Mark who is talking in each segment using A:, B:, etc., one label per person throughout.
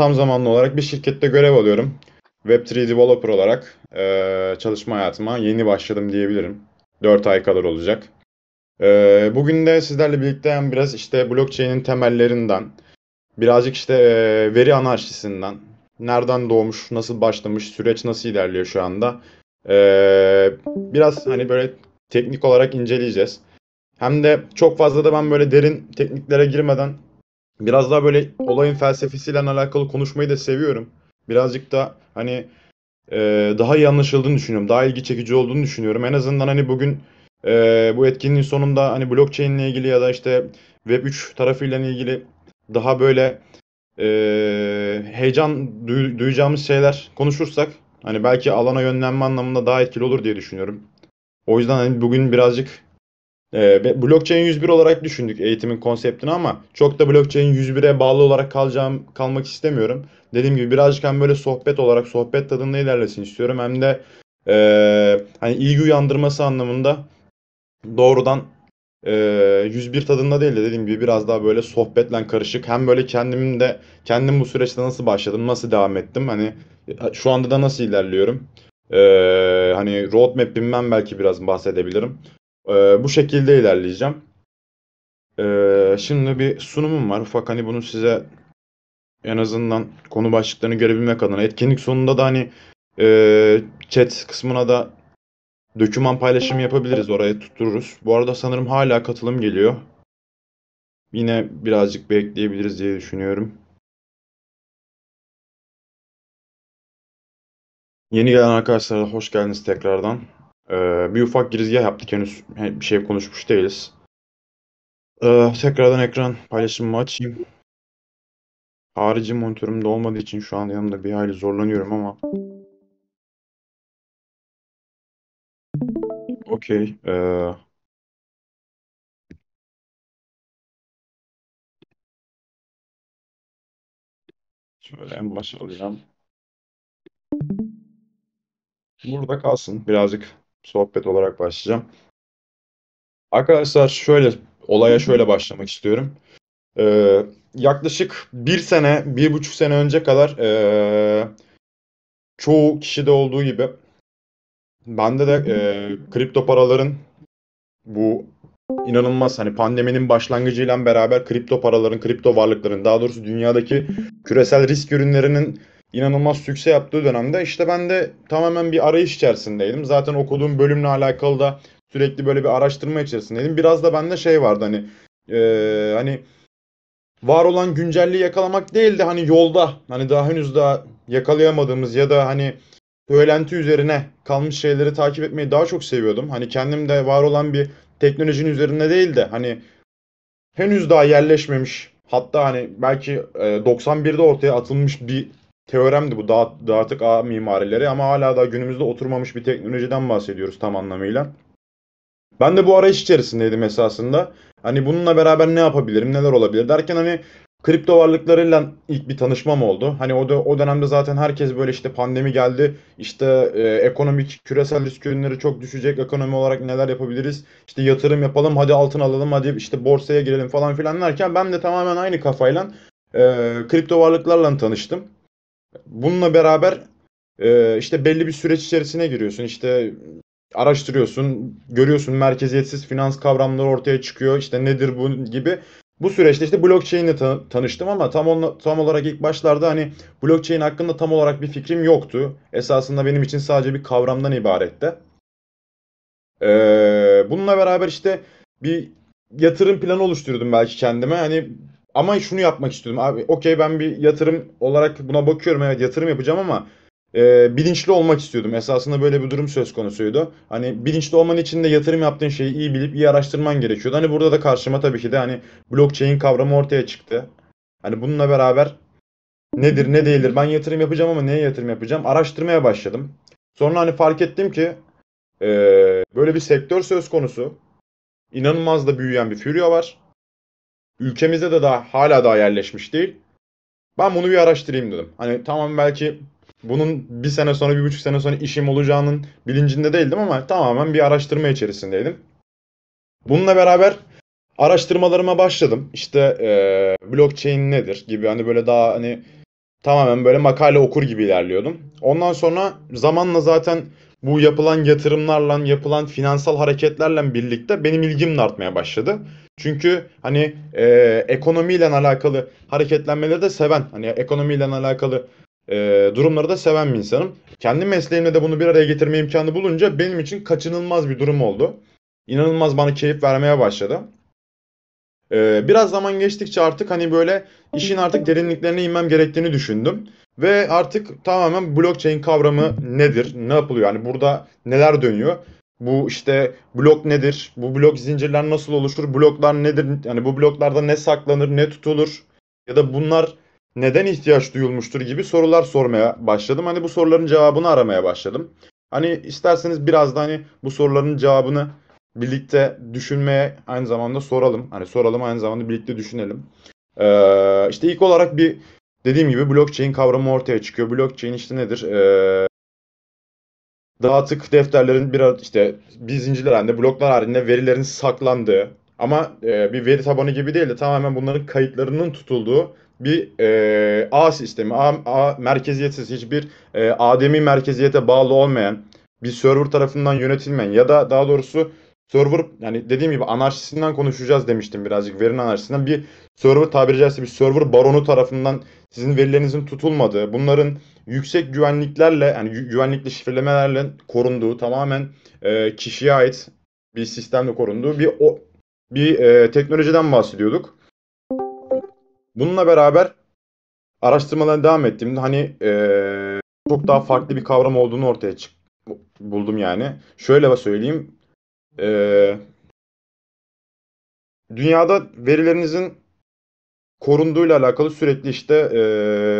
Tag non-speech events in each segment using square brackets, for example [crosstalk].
A: tam zamanlı olarak bir şirkette görev alıyorum. Web3 developer olarak e, çalışma hayatıma yeni başladım diyebilirim. 4 ay kadar olacak. E, bugün de sizlerle birlikte hem biraz işte blockchain'in temellerinden, birazcık işte e, veri anarşisinden, nereden doğmuş, nasıl başlamış, süreç nasıl ilerliyor şu anda. E, biraz hani böyle teknik olarak inceleyeceğiz. Hem de çok fazla da ben böyle derin tekniklere girmeden biraz daha böyle olayın felsefesiyle alakalı konuşmayı da seviyorum. Birazcık da hani e, daha iyi anlaşıldığını düşünüyorum. Daha ilgi çekici olduğunu düşünüyorum. En azından hani bugün e, bu etkinliğin sonunda hani blockchain ile ilgili ya da işte Web3 tarafıyla ilgili daha böyle e, heyecan duy, duyacağımız şeyler konuşursak hani belki alana yönlenme anlamında daha etkili olur diye düşünüyorum. O yüzden hani bugün birazcık e, blockchain 101 olarak düşündük eğitimin konseptini ama çok da blockchain 101'e bağlı olarak kalacağım kalmak istemiyorum. Dediğim gibi birazcık hem böyle sohbet olarak sohbet tadında ilerlesin istiyorum hem de e, hani ilgi uyandırması anlamında doğrudan e, 101 tadında değil de dediğim gibi biraz daha böyle sohbetle karışık hem böyle kendimin de kendim bu süreçte nasıl başladım nasıl devam ettim hani e, şu anda da nasıl ilerliyorum. Ee, hani bilmem belki biraz bahsedebilirim. Ee, bu şekilde ilerleyeceğim. Ee, şimdi bir sunumum var. Ufak hani bunu size en azından konu başlıklarını görebilmek adına. Etkinlik sonunda da hani e, chat kısmına da döküman paylaşımı yapabiliriz. Oraya tuttururuz. Bu arada sanırım hala katılım geliyor. Yine birazcık bekleyebiliriz diye düşünüyorum.
B: Yeni gelen arkadaşlara hoş geldiniz tekrardan.
A: Ee, bir ufak girizgah yaptık henüz bir şey konuşmuş değiliz. Ee, tekrardan ekran paylaşımımı açayım. Harici monitörümde olmadığı için şu an yanımda bir hayli zorlanıyorum ama.
B: Okey. Ee.
A: Şöyle en başa alacağım. Burada kalsın birazcık sohbet olarak başlayacağım. Arkadaşlar şöyle olaya şöyle başlamak istiyorum. Ee, yaklaşık bir sene, bir buçuk sene önce kadar ee, çoğu kişide olduğu gibi bende de ee, kripto paraların bu inanılmaz hani pandeminin başlangıcıyla beraber kripto paraların, kripto varlıkların daha doğrusu dünyadaki küresel risk ürünlerinin inanılmaz sükse yaptığı dönemde işte ben de tamamen bir arayış içerisindeydim. Zaten okuduğum bölümle alakalı da sürekli böyle bir araştırma içerisindeydim. Biraz da bende şey vardı hani e, hani var olan güncelliği yakalamak değildi hani yolda hani daha henüz daha yakalayamadığımız ya da hani söylenti üzerine kalmış şeyleri takip etmeyi daha çok seviyordum. Hani kendimde var olan bir teknolojinin üzerinde değil de hani henüz daha yerleşmemiş hatta hani belki 91'de e, ortaya atılmış bir teoremdi bu dağıt, dağıtık ağ mimarileri ama hala daha günümüzde oturmamış bir teknolojiden bahsediyoruz tam anlamıyla. Ben de bu arayış içerisindeydim esasında. Hani bununla beraber ne yapabilirim, neler olabilir derken hani kripto varlıklarıyla ilk bir tanışmam oldu. Hani o da o dönemde zaten herkes böyle işte pandemi geldi. İşte e, ekonomik küresel risk ürünleri çok düşecek. Ekonomi olarak neler yapabiliriz? İşte yatırım yapalım, hadi altın alalım, hadi işte borsaya girelim falan filan derken ben de tamamen aynı kafayla e, kripto varlıklarla tanıştım. Bununla beraber e, işte belli bir süreç içerisine giriyorsun. İşte araştırıyorsun, görüyorsun merkeziyetsiz finans kavramları ortaya çıkıyor. İşte nedir bu gibi. Bu süreçte işte blockchain ile tan- tanıştım ama tam onla, tam olarak ilk başlarda hani blockchain hakkında tam olarak bir fikrim yoktu. Esasında benim için sadece bir kavramdan ibaretti. Ee, bununla beraber işte bir yatırım planı oluşturdum belki kendime. Hani ama şunu yapmak istiyordum abi. Okey ben bir yatırım olarak buna bakıyorum. Evet yatırım yapacağım ama e, bilinçli olmak istiyordum. Esasında böyle bir durum söz konusuydu. Hani bilinçli olman için de yatırım yaptığın şeyi iyi bilip iyi araştırman gerekiyordu. Hani burada da karşıma tabii ki de hani blockchain kavramı ortaya çıktı. Hani bununla beraber nedir ne değildir ben yatırım yapacağım ama neye yatırım yapacağım araştırmaya başladım. Sonra hani fark ettim ki e, böyle bir sektör söz konusu. İnanılmaz da büyüyen bir furya var ülkemizde de daha hala daha yerleşmiş değil. Ben bunu bir araştırayım dedim. Hani tamam belki bunun bir sene sonra, bir buçuk sene sonra işim olacağının bilincinde değildim ama tamamen bir araştırma içerisindeydim. Bununla beraber araştırmalarıma başladım. İşte ee, blockchain nedir gibi hani böyle daha hani tamamen böyle makale okur gibi ilerliyordum. Ondan sonra zamanla zaten bu yapılan yatırımlarla, yapılan finansal hareketlerle birlikte benim ilgim de artmaya başladı. Çünkü hani e, ekonomiyle alakalı hareketlenmeleri de seven, hani ekonomiyle alakalı e, durumları da seven bir insanım. Kendi mesleğimle de bunu bir araya getirme imkanı bulunca benim için kaçınılmaz bir durum oldu. İnanılmaz bana keyif vermeye başladı. E, biraz zaman geçtikçe artık hani böyle işin artık derinliklerine inmem gerektiğini düşündüm. Ve artık tamamen blockchain kavramı nedir, ne yapılıyor, yani burada neler dönüyor bu işte blok nedir? Bu blok zincirler nasıl oluşur? Bloklar nedir? Yani bu bloklarda ne saklanır, ne tutulur? Ya da bunlar neden ihtiyaç duyulmuştur gibi sorular sormaya başladım. Hani bu soruların cevabını aramaya başladım. Hani isterseniz biraz da hani bu soruların cevabını birlikte düşünmeye aynı zamanda soralım. Hani soralım aynı zamanda birlikte düşünelim. Ee, işte ilk olarak bir dediğim gibi blockchain kavramı ortaya çıkıyor. Blockchain işte nedir? Ee, dağıtık defterlerin bir işte bir zincirler halinde bloklar halinde verilerin saklandığı ama e, bir veri tabanı gibi değil de tamamen bunların kayıtlarının tutulduğu bir e, ağ sistemi, ağ, ağ merkeziyetsiz, hiçbir e, ademi merkeziyete bağlı olmayan, bir server tarafından yönetilmeyen ya da daha doğrusu server yani dediğim gibi anarşisinden konuşacağız demiştim birazcık verin anarşisinden. Bir server tabiri caizse bir server baronu tarafından sizin verilerinizin tutulmadığı, bunların yüksek güvenliklerle yani güvenlikli şifrelemelerle korunduğu tamamen e, kişiye ait bir sistemle korunduğu bir o bir e, teknolojiden bahsediyorduk. Bununla beraber araştırmalara devam ettiğimde hani e, çok daha farklı bir kavram olduğunu ortaya çık buldum yani. Şöyle söyleyeyim ee, dünyada verilerinizin korunduğuyla alakalı sürekli işte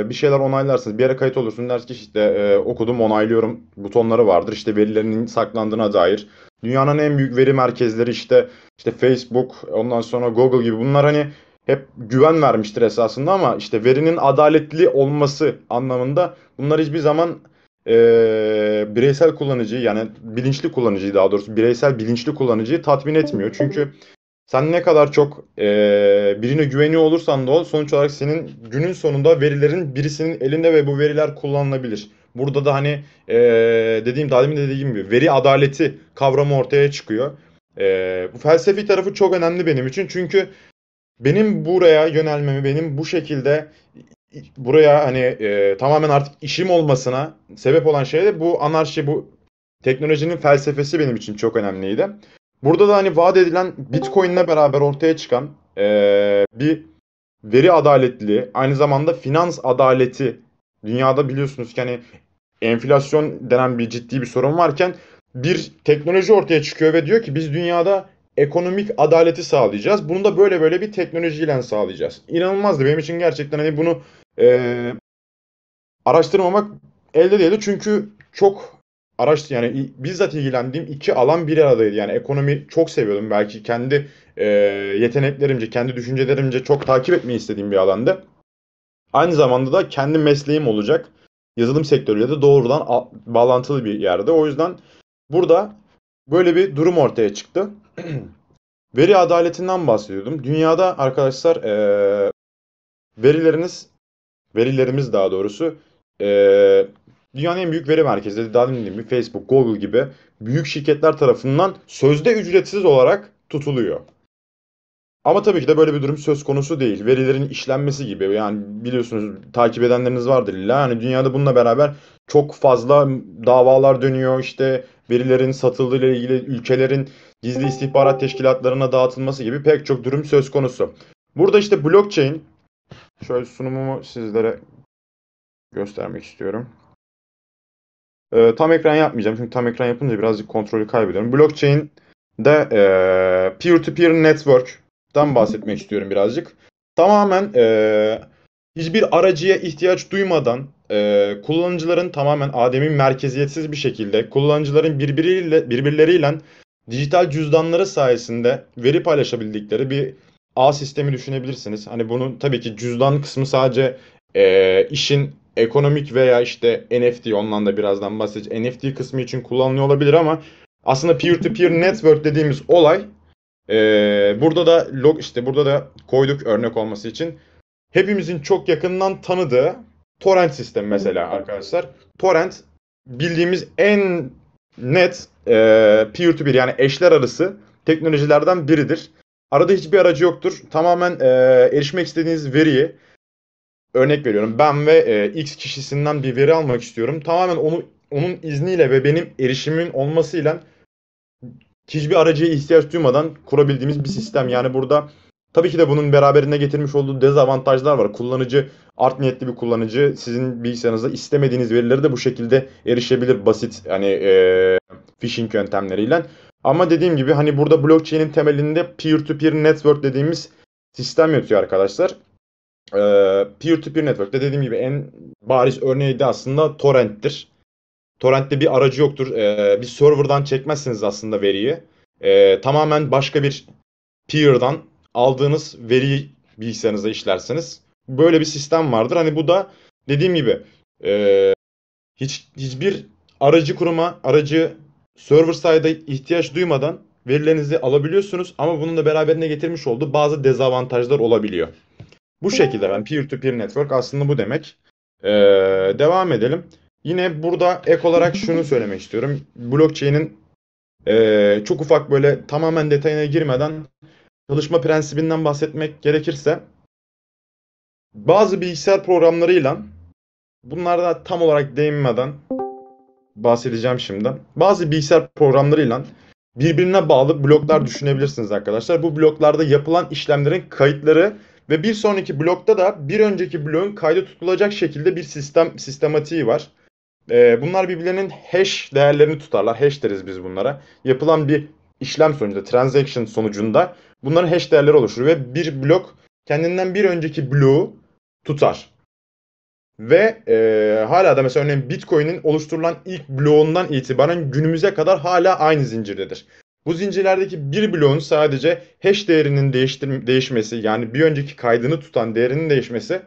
A: e, bir şeyler onaylarsınız. Bir yere kayıt olursun der ki işte e, okudum onaylıyorum butonları vardır. İşte verilerinin saklandığına dair. Dünyanın en büyük veri merkezleri işte işte Facebook, ondan sonra Google gibi bunlar hani hep güven vermiştir esasında ama işte verinin adaletli olması anlamında bunlar hiçbir zaman e, bireysel kullanıcı yani bilinçli kullanıcıyı daha doğrusu bireysel bilinçli kullanıcıyı tatmin etmiyor. Çünkü sen ne kadar çok e, birine güveniyor olursan da ol sonuç olarak senin günün sonunda verilerin birisinin elinde ve bu veriler kullanılabilir. Burada da hani e, dediğim daha demin dediğim gibi veri adaleti kavramı ortaya çıkıyor. E, bu felsefi tarafı çok önemli benim için çünkü benim buraya yönelmemi, benim bu şekilde buraya hani e, tamamen artık işim olmasına sebep olan şey de bu anarşi, bu teknolojinin felsefesi benim için çok önemliydi. Burada da hani vaat edilen Bitcoin'le beraber ortaya çıkan e, bir veri adaletli, aynı zamanda finans adaleti dünyada biliyorsunuz ki hani enflasyon denen bir ciddi bir sorun varken bir teknoloji ortaya çıkıyor ve diyor ki biz dünyada ekonomik adaleti sağlayacağız. Bunu da böyle böyle bir teknolojiyle sağlayacağız. İnanılmazdı benim için gerçekten hani bunu e, araştırmamak elde değildi. Çünkü çok araştı yani bizzat ilgilendiğim iki alan bir aradaydı. Yani ekonomi çok seviyordum. Belki kendi e, yeteneklerimce, kendi düşüncelerimce çok takip etmeyi istediğim bir alanda. Aynı zamanda da kendi mesleğim olacak. Yazılım sektörüyle de doğrudan a- bağlantılı bir yerde. O yüzden burada böyle bir durum ortaya çıktı. [clears throat] Veri adaletinden bahsediyordum. Dünyada arkadaşlar e, verileriniz verilerimiz daha doğrusu e, dünyanın en büyük veri merkezleri, daha dediğim gibi Facebook, Google gibi büyük şirketler tarafından sözde ücretsiz olarak tutuluyor. Ama tabii ki de böyle bir durum söz konusu değil. Verilerin işlenmesi gibi yani biliyorsunuz takip edenleriniz vardır illa. Yani dünyada bununla beraber çok fazla davalar dönüyor İşte verilerin satıldığı ile ilgili ülkelerin gizli istihbarat teşkilatlarına dağıtılması gibi pek çok durum söz konusu. Burada işte blockchain Şöyle sunumumu sizlere göstermek istiyorum. E, tam ekran yapmayacağım çünkü tam ekran yapınca birazcık kontrolü kaybediyorum. Blockchain de e, peer-to-peer network'ten bahsetmek istiyorum birazcık. Tamamen e, hiçbir aracıya ihtiyaç duymadan e, kullanıcıların tamamen ademin merkeziyetsiz bir şekilde kullanıcıların birbiriyle birbirleriyle dijital cüzdanları sayesinde veri paylaşabildikleri bir A sistemi düşünebilirsiniz. Hani bunun tabii ki cüzdan kısmı sadece e, işin ekonomik veya işte NFT ondan da birazdan bahsedeceğim. NFT kısmı için kullanılıyor olabilir ama aslında peer-to-peer network dediğimiz olay e, burada da log işte burada da koyduk örnek olması için hepimizin çok yakından tanıdığı torrent sistem mesela arkadaşlar. Torrent bildiğimiz en net e, peer to -peer, yani eşler arası teknolojilerden biridir. Arada hiçbir aracı yoktur. Tamamen e, erişmek istediğiniz veriyi örnek veriyorum. Ben ve e, X kişisinden bir veri almak istiyorum. Tamamen onu onun izniyle ve benim erişimin olmasıyla hiçbir aracıya ihtiyaç duymadan kurabildiğimiz bir sistem. Yani burada tabii ki de bunun beraberinde getirmiş olduğu dezavantajlar var. Kullanıcı, art niyetli bir kullanıcı sizin bilgisayarınızda istemediğiniz verileri de bu şekilde erişebilir basit hani e, phishing yöntemleriyle. Ama dediğim gibi hani burada blockchain'in temelinde peer-to-peer network dediğimiz sistem yatıyor arkadaşlar. Ee, peer-to-peer network de dediğim gibi en bariz örneği de aslında torrent'tir. Torrent'te bir aracı yoktur. Ee, bir server'dan çekmezsiniz aslında veriyi. Ee, tamamen başka bir peer'dan aldığınız veriyi bilgisayarınızda işlersiniz. Böyle bir sistem vardır. Hani bu da dediğim gibi e, hiç hiçbir aracı kuruma, aracı server side'a ihtiyaç duymadan verilerinizi alabiliyorsunuz ama bununla da beraberinde getirmiş olduğu bazı dezavantajlar olabiliyor. Bu şekilde ben peer to peer network aslında bu demek. Ee, devam edelim. Yine burada ek olarak şunu söylemek istiyorum. Blockchain'in e, çok ufak böyle tamamen detayına girmeden çalışma prensibinden bahsetmek gerekirse bazı bilgisayar programlarıyla bunlarda tam olarak değinmeden bahsedeceğim şimdi. Bazı bilgisayar programlarıyla birbirine bağlı bloklar düşünebilirsiniz arkadaşlar. Bu bloklarda yapılan işlemlerin kayıtları ve bir sonraki blokta da bir önceki bloğun kaydı tutulacak şekilde bir sistem sistematiği var. Ee, bunlar birbirlerinin hash değerlerini tutarlar. Hash deriz biz bunlara. Yapılan bir işlem sonucunda, transaction sonucunda bunların hash değerleri oluşur ve bir blok kendinden bir önceki bloğu tutar. Ve e, hala da mesela örneğin Bitcoin'in oluşturulan ilk bloğundan itibaren günümüze kadar hala aynı zincirdedir. Bu zincirlerdeki bir bloğun sadece hash değerinin değişmesi yani bir önceki kaydını tutan değerinin değişmesi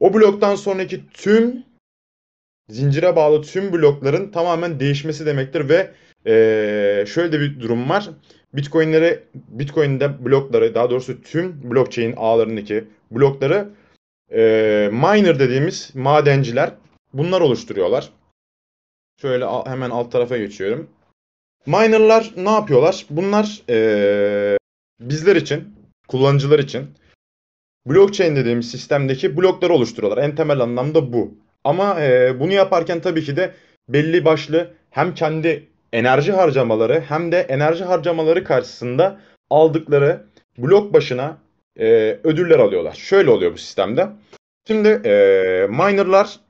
A: o bloktan sonraki tüm zincire bağlı tüm blokların tamamen değişmesi demektir ve ee, şöyle de bir durum var. Bitcoin'lere, Bitcoin'de blokları daha doğrusu tüm blockchain ağlarındaki blokları e, miner dediğimiz madenciler bunlar oluşturuyorlar. Şöyle hemen alt tarafa geçiyorum. Minerlar ne yapıyorlar? Bunlar e, bizler için, kullanıcılar için blockchain dediğimiz sistemdeki blokları oluşturuyorlar. En temel anlamda bu. Ama e, bunu yaparken tabii ki de belli başlı hem kendi enerji harcamaları hem de enerji harcamaları karşısında aldıkları blok başına e, ödüller alıyorlar. Şöyle oluyor bu sistemde. Şimdi e, minerlar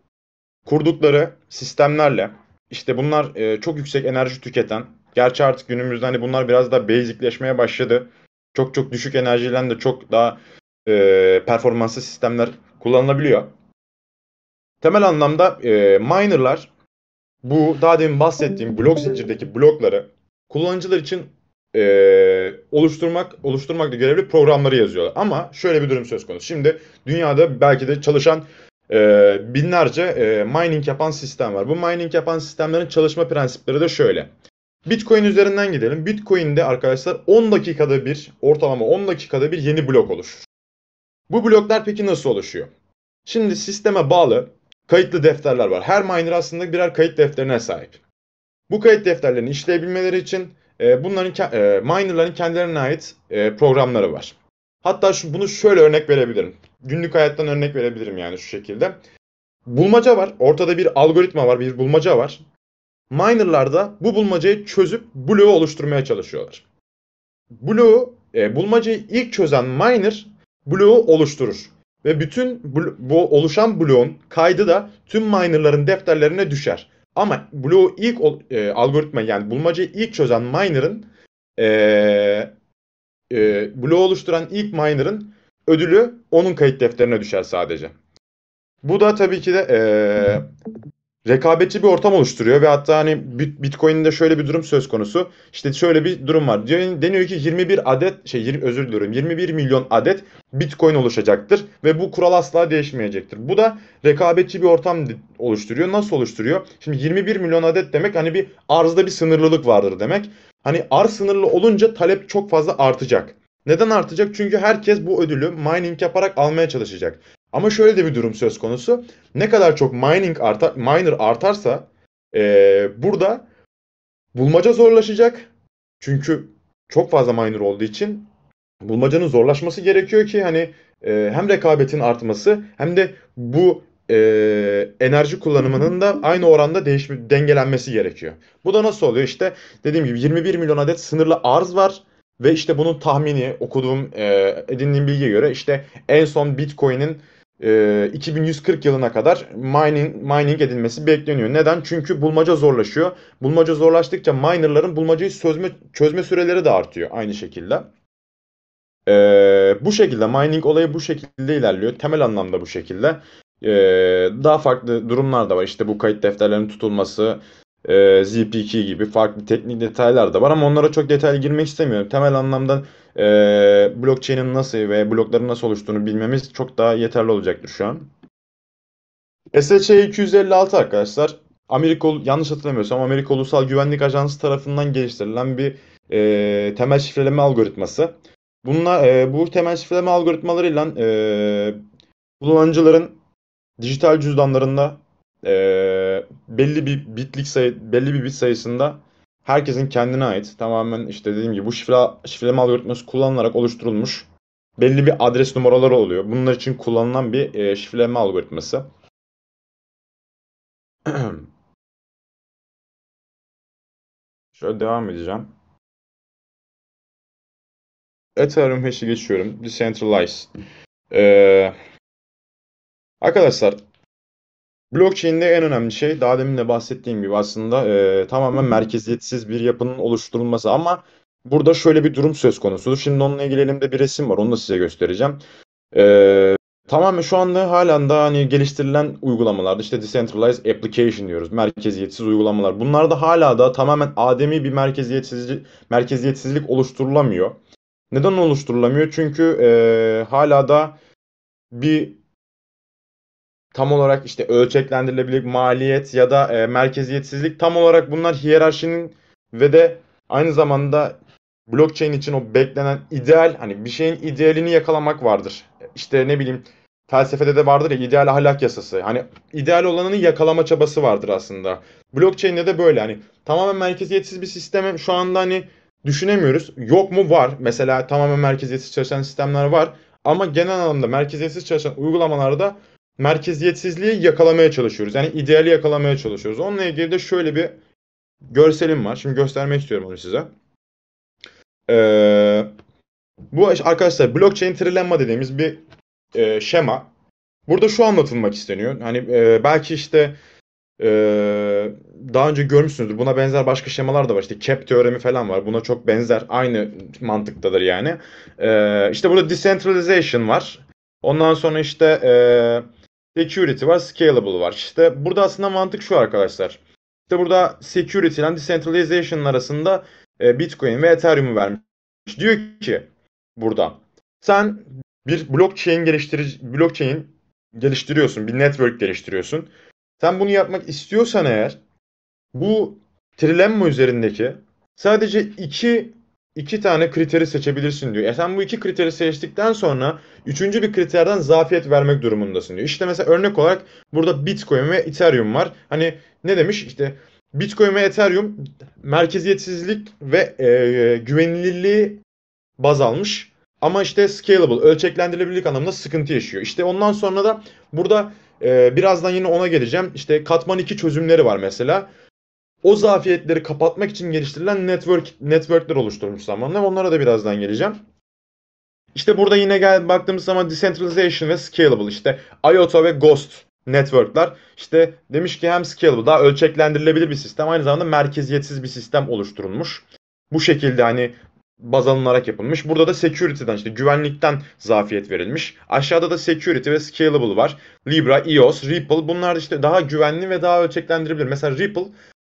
A: kurdukları sistemlerle işte bunlar e, çok yüksek enerji tüketen. Gerçi artık günümüzde hani bunlar biraz daha basicleşmeye başladı. Çok çok düşük enerjiyle de çok daha e, performanslı sistemler kullanılabiliyor. Temel anlamda e, minerlar bu daha demin bahsettiğim blok zincirdeki blokları kullanıcılar için e, oluşturmak oluşturmakla görevli programları yazıyorlar. Ama şöyle bir durum söz konusu. Şimdi dünyada belki de çalışan e, binlerce e, mining yapan sistem var. Bu mining yapan sistemlerin çalışma prensipleri de şöyle. Bitcoin üzerinden gidelim. Bitcoin'de arkadaşlar 10 dakikada bir ortalama 10 dakikada bir yeni blok oluşur. Bu bloklar peki nasıl oluşuyor? Şimdi sisteme bağlı kayıtlı defterler var. Her miner aslında birer kayıt defterine sahip. Bu kayıt defterlerini işleyebilmeleri için ee, bunların e, minerların kendilerine ait e, programları var. Hatta şu, bunu şöyle örnek verebilirim. Günlük hayattan örnek verebilirim yani şu şekilde. Bulmaca var. Ortada bir algoritma var, bir bulmaca var. Minerlar da bu bulmacayı çözüp bloğu oluşturmaya çalışıyorlar. Bloğu e, bulmacayı ilk çözen miner bloğu oluşturur. Ve bütün bu oluşan bloğun kaydı da tüm minerların defterlerine düşer. Ama Blue ilk e, algoritma yani bulmacayı ilk çözen miner'ın e, e, Blue oluşturan ilk miner'ın ödülü onun kayıt defterine düşer sadece. Bu da tabii ki de e, rekabetçi bir ortam oluşturuyor ve hatta hani Bitcoin'de şöyle bir durum söz konusu. İşte şöyle bir durum var. Deniyor ki 21 adet şey 20, özür diliyorum 21 milyon adet Bitcoin oluşacaktır ve bu kural asla değişmeyecektir. Bu da rekabetçi bir ortam oluşturuyor. Nasıl oluşturuyor? Şimdi 21 milyon adet demek hani bir arzda bir sınırlılık vardır demek. Hani arz sınırlı olunca talep çok fazla artacak. Neden artacak? Çünkü herkes bu ödülü mining yaparak almaya çalışacak. Ama şöyle de bir durum söz konusu. Ne kadar çok mining artar, miner artarsa ee, burada bulmaca zorlaşacak. Çünkü çok fazla miner olduğu için bulmacanın zorlaşması gerekiyor ki hani e, hem rekabetin artması hem de bu e, enerji kullanımının da aynı oranda değiş dengelenmesi gerekiyor. Bu da nasıl oluyor? İşte dediğim gibi 21 milyon adet sınırlı arz var ve işte bunun tahmini okuduğum e, edindiğim bilgiye göre işte en son Bitcoin'in e, ee, 2140 yılına kadar mining, mining edilmesi bekleniyor. Neden? Çünkü bulmaca zorlaşıyor. Bulmaca zorlaştıkça minerların bulmacayı çözme, çözme süreleri de artıyor aynı şekilde. E, bu şekilde mining olayı bu şekilde ilerliyor. Temel anlamda bu şekilde. E, daha farklı durumlar da var. İşte bu kayıt defterlerinin tutulması, e, ee, zp gibi farklı teknik detaylar da var ama onlara çok detaylı girmek istemiyorum. Temel anlamda e, blockchain'in nasıl ve blokların nasıl oluştuğunu bilmemiz çok daha yeterli olacaktır şu an. SC256 arkadaşlar Amerika yanlış hatırlamıyorsam Amerika Ulusal Güvenlik Ajansı tarafından geliştirilen bir e, temel şifreleme algoritması. Bunlar e, bu temel şifreleme algoritmalarıyla e, kullanıcıların dijital cüzdanlarında e, belli bir bitlik sayı, belli bir bit sayısında herkesin kendine ait tamamen işte dediğim gibi bu şifre, şifreleme algoritması kullanılarak oluşturulmuş belli bir adres numaraları oluyor. Bunlar için kullanılan bir e, şifreleme algoritması.
B: [clears throat] Şöyle devam edeceğim. Ethereum hash'i geçiyorum. Decentralized.
A: Ee, arkadaşlar Blockchain'de en önemli şey daha demin de bahsettiğim gibi aslında e, tamamen merkeziyetsiz bir yapının oluşturulması ama burada şöyle bir durum söz konusudur. Şimdi onunla ilgili elimde bir resim var onu da size göstereceğim. E, tamamen şu anda halen daha hani geliştirilen uygulamalarda işte decentralized application diyoruz. Merkeziyetsiz uygulamalar. Bunlarda hala da tamamen ademi bir merkeziyetsizlik, merkeziyetsizlik oluşturulamıyor. Neden oluşturulamıyor? Çünkü e, hala da bir tam olarak işte ölçeklendirilebilir maliyet ya da e, merkeziyetsizlik tam olarak bunlar hiyerarşinin ve de aynı zamanda blockchain için o beklenen ideal hani bir şeyin idealini yakalamak vardır. İşte ne bileyim felsefede de vardır ya ideal ahlak yasası. Hani ideal olanını yakalama çabası vardır aslında. Blockchain'de de böyle hani tamamen merkeziyetsiz bir sisteme şu anda hani düşünemiyoruz. Yok mu? Var. Mesela tamamen merkeziyetsiz çalışan sistemler var. Ama genel anlamda merkeziyetsiz çalışan uygulamalarda merkeziyetsizliği yakalamaya çalışıyoruz. Yani ideali yakalamaya çalışıyoruz. Onunla ilgili de şöyle bir görselim var. Şimdi göstermek istiyorum onu size. Ee, bu arkadaşlar blockchain trilemma dediğimiz bir e, şema. Burada şu anlatılmak isteniyor. Hani e, belki işte e, daha önce görmüşsünüzdür. Buna benzer başka şemalar da var. İşte CAP teoremi falan var. Buna çok benzer. Aynı mantıktadır yani. E, işte burada decentralization var. Ondan sonra işte eee Security var, Scalable var. İşte burada aslında mantık şu arkadaşlar. İşte burada Security ile Decentralization arasında e, Bitcoin ve Ethereum'u vermiş. Diyor ki burada sen bir blockchain geliştirici blockchain geliştiriyorsun, bir network geliştiriyorsun. Sen bunu yapmak istiyorsan eğer bu Trilemma üzerindeki sadece iki iki tane kriteri seçebilirsin diyor. E sen bu iki kriteri seçtikten sonra üçüncü bir kriterden zafiyet vermek durumundasın diyor. İşte mesela örnek olarak burada Bitcoin ve Ethereum var. Hani ne demiş işte Bitcoin ve Ethereum merkeziyetsizlik ve e, güvenilirliği baz almış. Ama işte scalable, ölçeklendirilebilirlik anlamında sıkıntı yaşıyor. İşte ondan sonra da burada e, birazdan yine ona geleceğim. İşte katman 2 çözümleri var mesela o zafiyetleri kapatmak için geliştirilen network networkler oluşturmuş zamanla. Onlara da birazdan geleceğim. İşte burada yine gel baktığımız zaman decentralization ve scalable işte IOTA ve Ghost networkler işte demiş ki hem scalable daha ölçeklendirilebilir bir sistem aynı zamanda merkeziyetsiz bir sistem oluşturulmuş. Bu şekilde hani baz alınarak yapılmış. Burada da security'den işte güvenlikten zafiyet verilmiş. Aşağıda da security ve scalable var. Libra, EOS, Ripple bunlar işte daha güvenli ve daha ölçeklendirilebilir. Mesela Ripple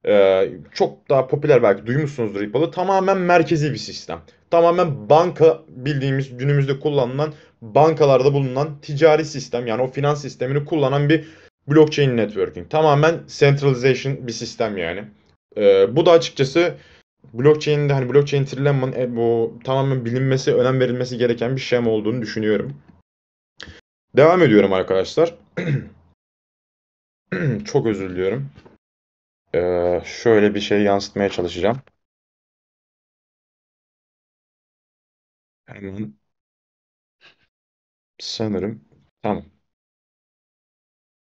A: ee, çok daha popüler belki duymuşsunuzdur Ripple. Tamamen merkezi bir sistem. Tamamen banka bildiğimiz günümüzde kullanılan bankalarda bulunan ticari sistem yani o finans sistemini kullanan bir blockchain networking. Tamamen centralization bir sistem yani. Ee, bu da açıkçası blockchain'de hani blockchain trilemmanın e, bu tamamen bilinmesi, önem verilmesi gereken bir şema olduğunu düşünüyorum. Devam ediyorum arkadaşlar. [clears throat] Çok özür diliyorum. Ee, şöyle bir şey yansıtmaya çalışacağım. Hemen sanırım. Tamam.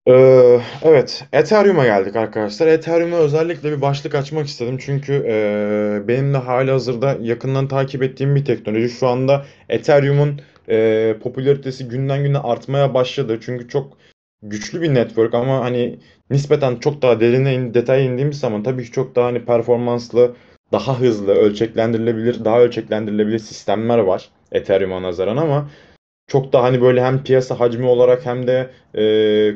A: Ee, evet, Ethereum'a geldik arkadaşlar. Ethereum'a özellikle bir başlık açmak istedim. Çünkü e, benim de hali hazırda yakından takip ettiğim bir teknoloji. Şu anda Ethereum'un e, popülaritesi günden güne artmaya başladı. Çünkü çok güçlü bir network ama hani nispeten çok daha derine in, detaya indiğimiz zaman tabii ki çok daha hani performanslı, daha hızlı, ölçeklendirilebilir, daha ölçeklendirilebilir sistemler var Ethereum'a nazaran ama çok da hani böyle hem piyasa hacmi olarak hem de e,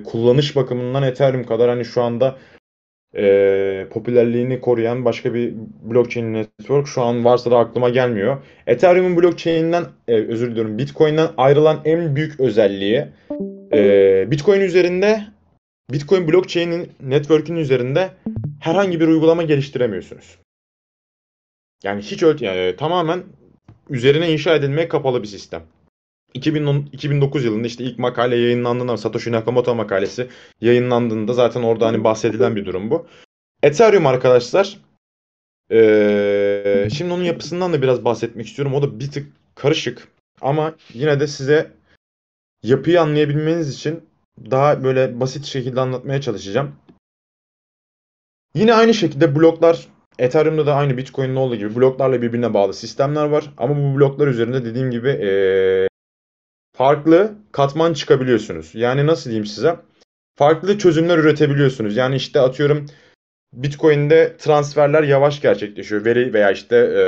A: kullanış bakımından Ethereum kadar hani şu anda e, popülerliğini koruyan başka bir blockchain network şu an varsa da aklıma gelmiyor. Ethereum'un blockchain'inden e, özür diliyorum Bitcoin'den ayrılan en büyük özelliği ee, Bitcoin üzerinde Bitcoin blockchain'in network'ünün üzerinde herhangi bir uygulama geliştiremiyorsunuz. Yani hiç öyle yani e, tamamen üzerine inşa edilmeye kapalı bir sistem. 2010, 2009 yılında işte ilk makale yayınlandığında Satoshi Nakamoto makalesi yayınlandığında zaten orada hani bahsedilen bir durum bu. Ethereum arkadaşlar ee, şimdi onun yapısından da biraz bahsetmek istiyorum. O da bir tık karışık ama yine de size yapıyı anlayabilmeniz için daha böyle basit şekilde anlatmaya çalışacağım. Yine aynı şekilde bloklar Ethereum'da da aynı Bitcoin'in olduğu gibi bloklarla birbirine bağlı sistemler var. Ama bu bloklar üzerinde dediğim gibi ee, farklı katman çıkabiliyorsunuz. Yani nasıl diyeyim size? Farklı çözümler üretebiliyorsunuz. Yani işte atıyorum Bitcoin'de transferler yavaş gerçekleşiyor. Veri veya işte ee,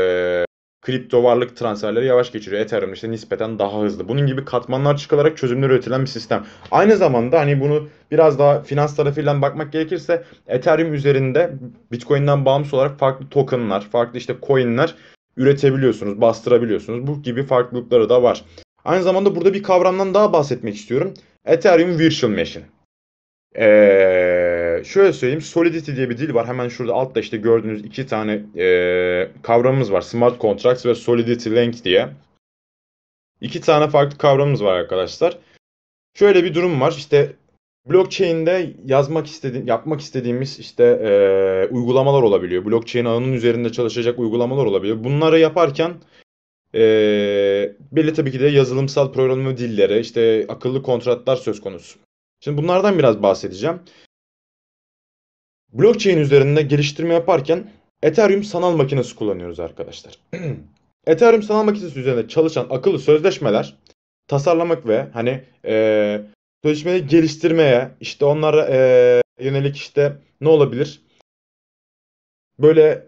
A: kripto varlık transferleri yavaş geçiriyor. Ethereum işte nispeten daha hızlı. Bunun gibi katmanlar çıkılarak çözümler üretilen bir sistem. Aynı zamanda hani bunu biraz daha finans tarafıyla bakmak gerekirse Ethereum üzerinde Bitcoin'den bağımsız olarak farklı tokenlar, farklı işte coin'ler üretebiliyorsunuz, bastırabiliyorsunuz. Bu gibi farklılıkları da var. Aynı zamanda burada bir kavramdan daha bahsetmek istiyorum. Ethereum Virtual Machine. Eee şöyle söyleyeyim Solidity diye bir dil var. Hemen şurada altta işte gördüğünüz iki tane e, kavramımız var. Smart Contracts ve Solidity Link diye. İki tane farklı kavramımız var arkadaşlar. Şöyle bir durum var. İşte blockchain'de yazmak istediğim, yapmak istediğimiz işte e, uygulamalar olabiliyor. Blockchain ağının üzerinde çalışacak uygulamalar olabiliyor. Bunları yaparken e, belli tabii ki de yazılımsal programlama dilleri, işte akıllı kontratlar söz konusu. Şimdi bunlardan biraz bahsedeceğim. Blockchain üzerinde geliştirme yaparken Ethereum sanal makinesi kullanıyoruz arkadaşlar. [clears throat] Ethereum sanal makinesi üzerinde çalışan akıllı sözleşmeler tasarlamak ve hani e, sözleşmeyi geliştirmeye işte onlara e, yönelik işte ne olabilir? Böyle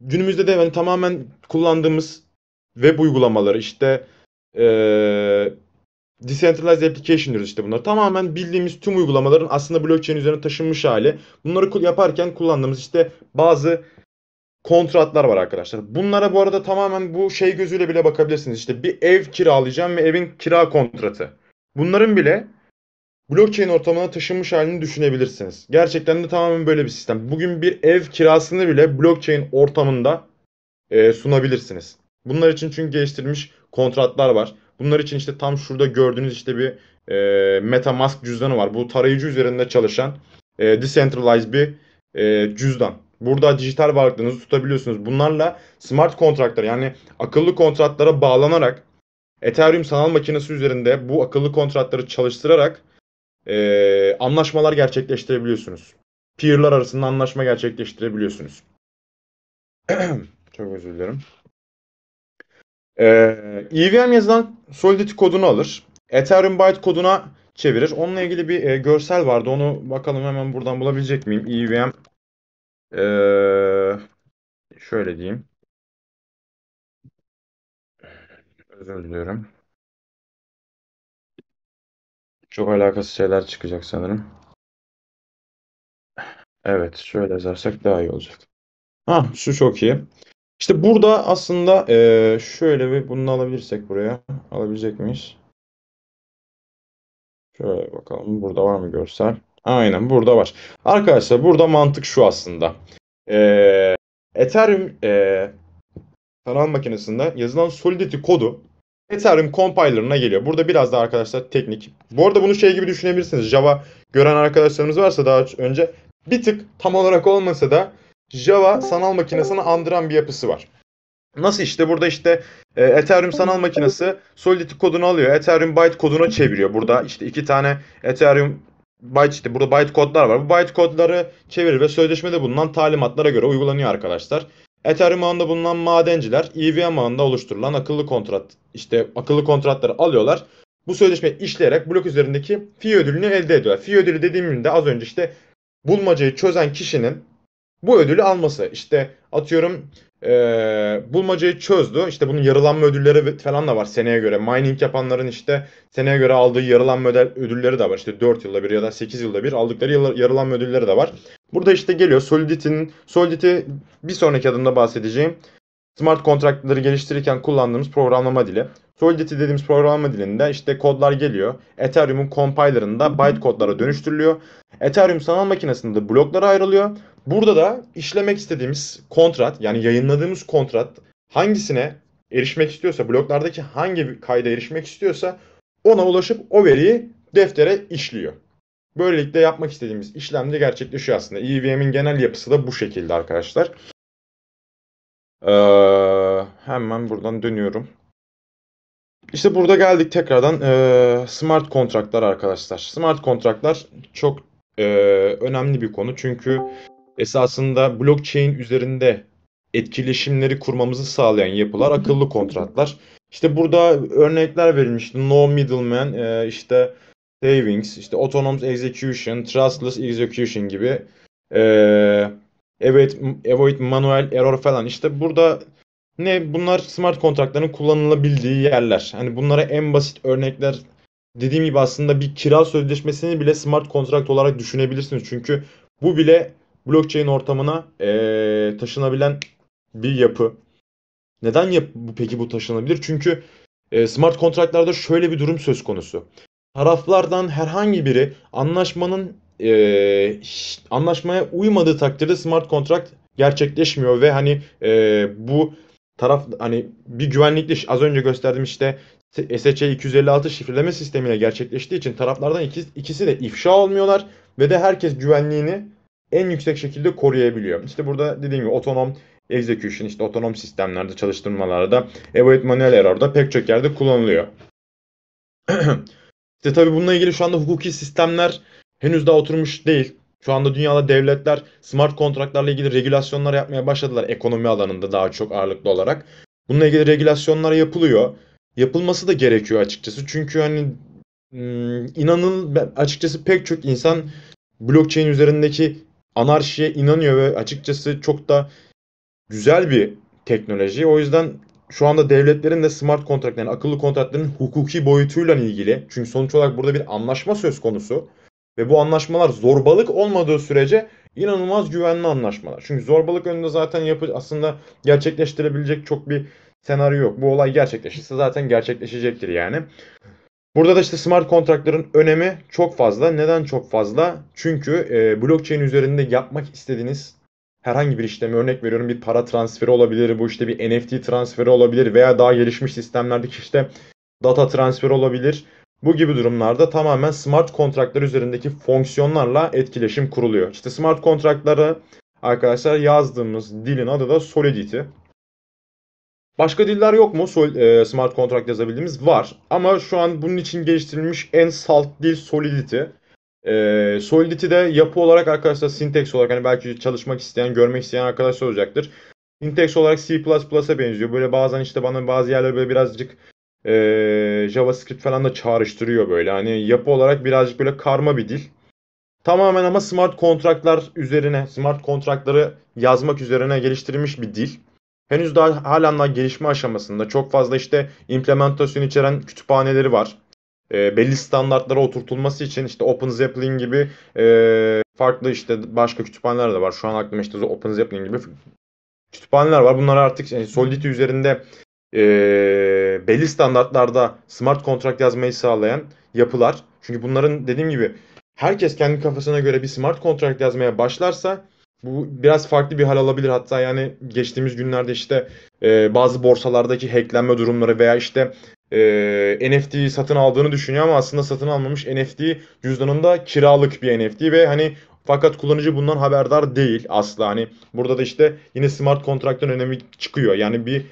A: günümüzde de yani tamamen kullandığımız web uygulamaları işte e, Decentralized application diyoruz işte bunlar. Tamamen bildiğimiz tüm uygulamaların aslında blockchain üzerine taşınmış hali. Bunları yaparken kullandığımız işte bazı kontratlar var arkadaşlar. Bunlara bu arada tamamen bu şey gözüyle bile bakabilirsiniz. İşte bir ev kiralayacağım ve evin kira kontratı. Bunların bile blockchain ortamına taşınmış halini düşünebilirsiniz. Gerçekten de tamamen böyle bir sistem. Bugün bir ev kirasını bile blockchain ortamında e, sunabilirsiniz. Bunlar için çünkü geliştirilmiş kontratlar var. Bunlar için işte tam şurada gördüğünüz işte bir e, MetaMask cüzdanı var. Bu tarayıcı üzerinde çalışan e, decentralized bir e, cüzdan. Burada dijital varlıklarınızı tutabiliyorsunuz. Bunlarla smart kontratlar yani akıllı kontratlara bağlanarak Ethereum sanal makinesi üzerinde bu akıllı kontratları çalıştırarak e, anlaşmalar gerçekleştirebiliyorsunuz. Peer'lar arasında anlaşma gerçekleştirebiliyorsunuz. [clears throat] Çok özür dilerim. Ee, EVM yazılan Solidity kodunu alır. Ethereum byte koduna çevirir. Onunla ilgili bir e, görsel vardı. Onu bakalım hemen buradan bulabilecek miyim? EVM ee, şöyle diyeyim.
B: Özür diliyorum. Çok alakası şeyler çıkacak sanırım.
A: Evet, şöyle yazarsak daha iyi olacak. Ha, şu çok iyi. İşte burada aslında e, şöyle bir bunu alabilirsek buraya. Alabilecek miyiz? Şöyle bakalım burada var mı görsel? Aynen burada var. Arkadaşlar burada mantık şu aslında. E, Ethereum e, kanal makinesinde yazılan Solidity kodu Ethereum compiler'ına geliyor. Burada biraz da arkadaşlar teknik. Bu arada bunu şey gibi düşünebilirsiniz. Java gören arkadaşlarımız varsa daha önce bir tık tam olarak olmasa da Java sanal makinesini andıran bir yapısı var. Nasıl işte burada işte e, Ethereum sanal makinesi Solidity kodunu alıyor. Ethereum byte kodunu çeviriyor. Burada işte iki tane Ethereum byte işte burada byte kodlar var. Bu byte kodları çevirir ve sözleşmede bulunan talimatlara göre uygulanıyor arkadaşlar. Ethereum ağında bulunan madenciler EVM ağında oluşturulan akıllı kontrat işte akıllı kontratları alıyorlar. Bu sözleşme işleyerek blok üzerindeki fee ödülünü elde ediyorlar. Fee ödülü dediğimde az önce işte bulmacayı çözen kişinin bu ödülü alması. İşte atıyorum e, bulmacayı çözdü. İşte bunun yarılanma ödülleri falan da var seneye göre. Mining yapanların işte seneye göre aldığı yarılanma ödülleri de var. İşte 4 yılda bir ya da 8 yılda bir aldıkları yarılanma ödülleri de var. Burada işte geliyor Solidity'nin Solidity bir sonraki adımda bahsedeceğim smart kontraktları geliştirirken kullandığımız programlama dili. Solidity dediğimiz programlama dilinde işte kodlar geliyor. Ethereum'un compiler'ında byte kodlara dönüştürülüyor. Ethereum sanal makinesinde bloklara ayrılıyor. Burada da işlemek istediğimiz kontrat yani yayınladığımız kontrat hangisine erişmek istiyorsa bloklardaki hangi kayda erişmek istiyorsa ona ulaşıp o veriyi deftere işliyor. Böylelikle yapmak istediğimiz işlem de gerçekleşiyor aslında. EVM'in genel yapısı da bu şekilde arkadaşlar. Ee, hemen buradan dönüyorum. İşte burada geldik tekrardan e, smart kontratlar arkadaşlar. Smart kontratlar çok e, önemli bir konu çünkü esasında blockchain üzerinde etkileşimleri kurmamızı sağlayan yapılar akıllı kontratlar. İşte burada örnekler verilmişti. No middleman, e, işte savings, işte autonomous execution, trustless execution gibi e, Evet, avoid manuel error falan işte burada ne bunlar smart kontratların kullanılabildiği yerler. Hani bunlara en basit örnekler dediğim gibi aslında bir kira sözleşmesini bile smart kontrat olarak düşünebilirsiniz. Çünkü bu bile blockchain ortamına ee, taşınabilen bir yapı. Neden yap bu peki bu taşınabilir? Çünkü e, smart kontratlarda şöyle bir durum söz konusu. Taraflardan herhangi biri anlaşmanın e, anlaşmaya uymadığı takdirde smart contract gerçekleşmiyor ve hani e, bu taraf hani bir güvenlikli az önce gösterdim işte SHA e 256 şifreleme sistemiyle gerçekleştiği için taraflardan ikisi, ikisi de ifşa olmuyorlar ve de herkes güvenliğini en yüksek şekilde koruyabiliyor. İşte burada dediğim gibi otonom execution işte otonom sistemlerde çalıştırmalarda avoid manuel error'da pek çok yerde kullanılıyor. [clears throat] İşte tabii bununla ilgili şu anda hukuki sistemler henüz daha oturmuş değil. Şu anda dünyada devletler smart kontratlarla ilgili regülasyonlar yapmaya başladılar ekonomi alanında daha çok ağırlıklı olarak. Bununla ilgili regülasyonlar yapılıyor. Yapılması da gerekiyor açıkçası. Çünkü hani hmm, inanın açıkçası pek çok insan blockchain üzerindeki anarşiye inanıyor ve açıkçası çok da güzel bir teknoloji. O yüzden şu anda devletlerin de smart kontratların, akıllı kontratların hukuki boyutuyla ilgili. Çünkü sonuç olarak burada bir anlaşma söz konusu. Ve bu anlaşmalar zorbalık olmadığı sürece inanılmaz güvenli anlaşmalar. Çünkü zorbalık önünde zaten yapı aslında gerçekleştirebilecek çok bir senaryo yok. Bu olay gerçekleşirse zaten gerçekleşecektir yani. Burada da işte smart kontratların önemi çok fazla. Neden çok fazla? Çünkü e, blockchain üzerinde yapmak istediğiniz herhangi bir işlemi örnek veriyorum bir para transferi olabilir. Bu işte bir NFT transferi olabilir veya daha gelişmiş sistemlerdeki işte data transferi olabilir. Bu gibi durumlarda tamamen smart kontraktlar üzerindeki fonksiyonlarla etkileşim kuruluyor. İşte smart kontraktları arkadaşlar yazdığımız dilin adı da Solidity. Başka diller yok mu e, smart kontrakt yazabildiğimiz? Var. Ama şu an bunun için geliştirilmiş en salt dil Solidity. E, Solidity'de yapı olarak arkadaşlar syntax olarak hani belki çalışmak isteyen, görmek isteyen arkadaşlar olacaktır. Syntax olarak C++'a benziyor. Böyle bazen işte bana bazı yerler böyle birazcık e, JavaScript falan da çağrıştırıyor böyle. Hani yapı olarak birazcık böyle karma bir dil. Tamamen ama smart kontratlar üzerine, smart kontratları yazmak üzerine geliştirilmiş bir dil. Henüz daha hala daha gelişme aşamasında. Çok fazla işte implementasyon içeren kütüphaneleri var. E, belli standartlara oturtulması için işte OpenZeppelin gibi e, farklı işte başka kütüphaneler de var. Şu an aklıma işte OpenZeppelin gibi kütüphaneler var. Bunlar artık yani Solidity üzerinde e, e, belli standartlarda smart kontrat yazmayı sağlayan yapılar. Çünkü bunların dediğim gibi herkes kendi kafasına göre bir smart kontrat yazmaya başlarsa bu biraz farklı bir hal alabilir. Hatta yani geçtiğimiz günlerde işte e, bazı borsalardaki hacklenme durumları veya işte e, NFT'yi satın aldığını düşünüyor ama aslında satın almamış NFT cüzdanında kiralık bir NFT ve hani fakat kullanıcı bundan haberdar değil asla. Hani burada da işte yine smart kontratın önemi çıkıyor. Yani bir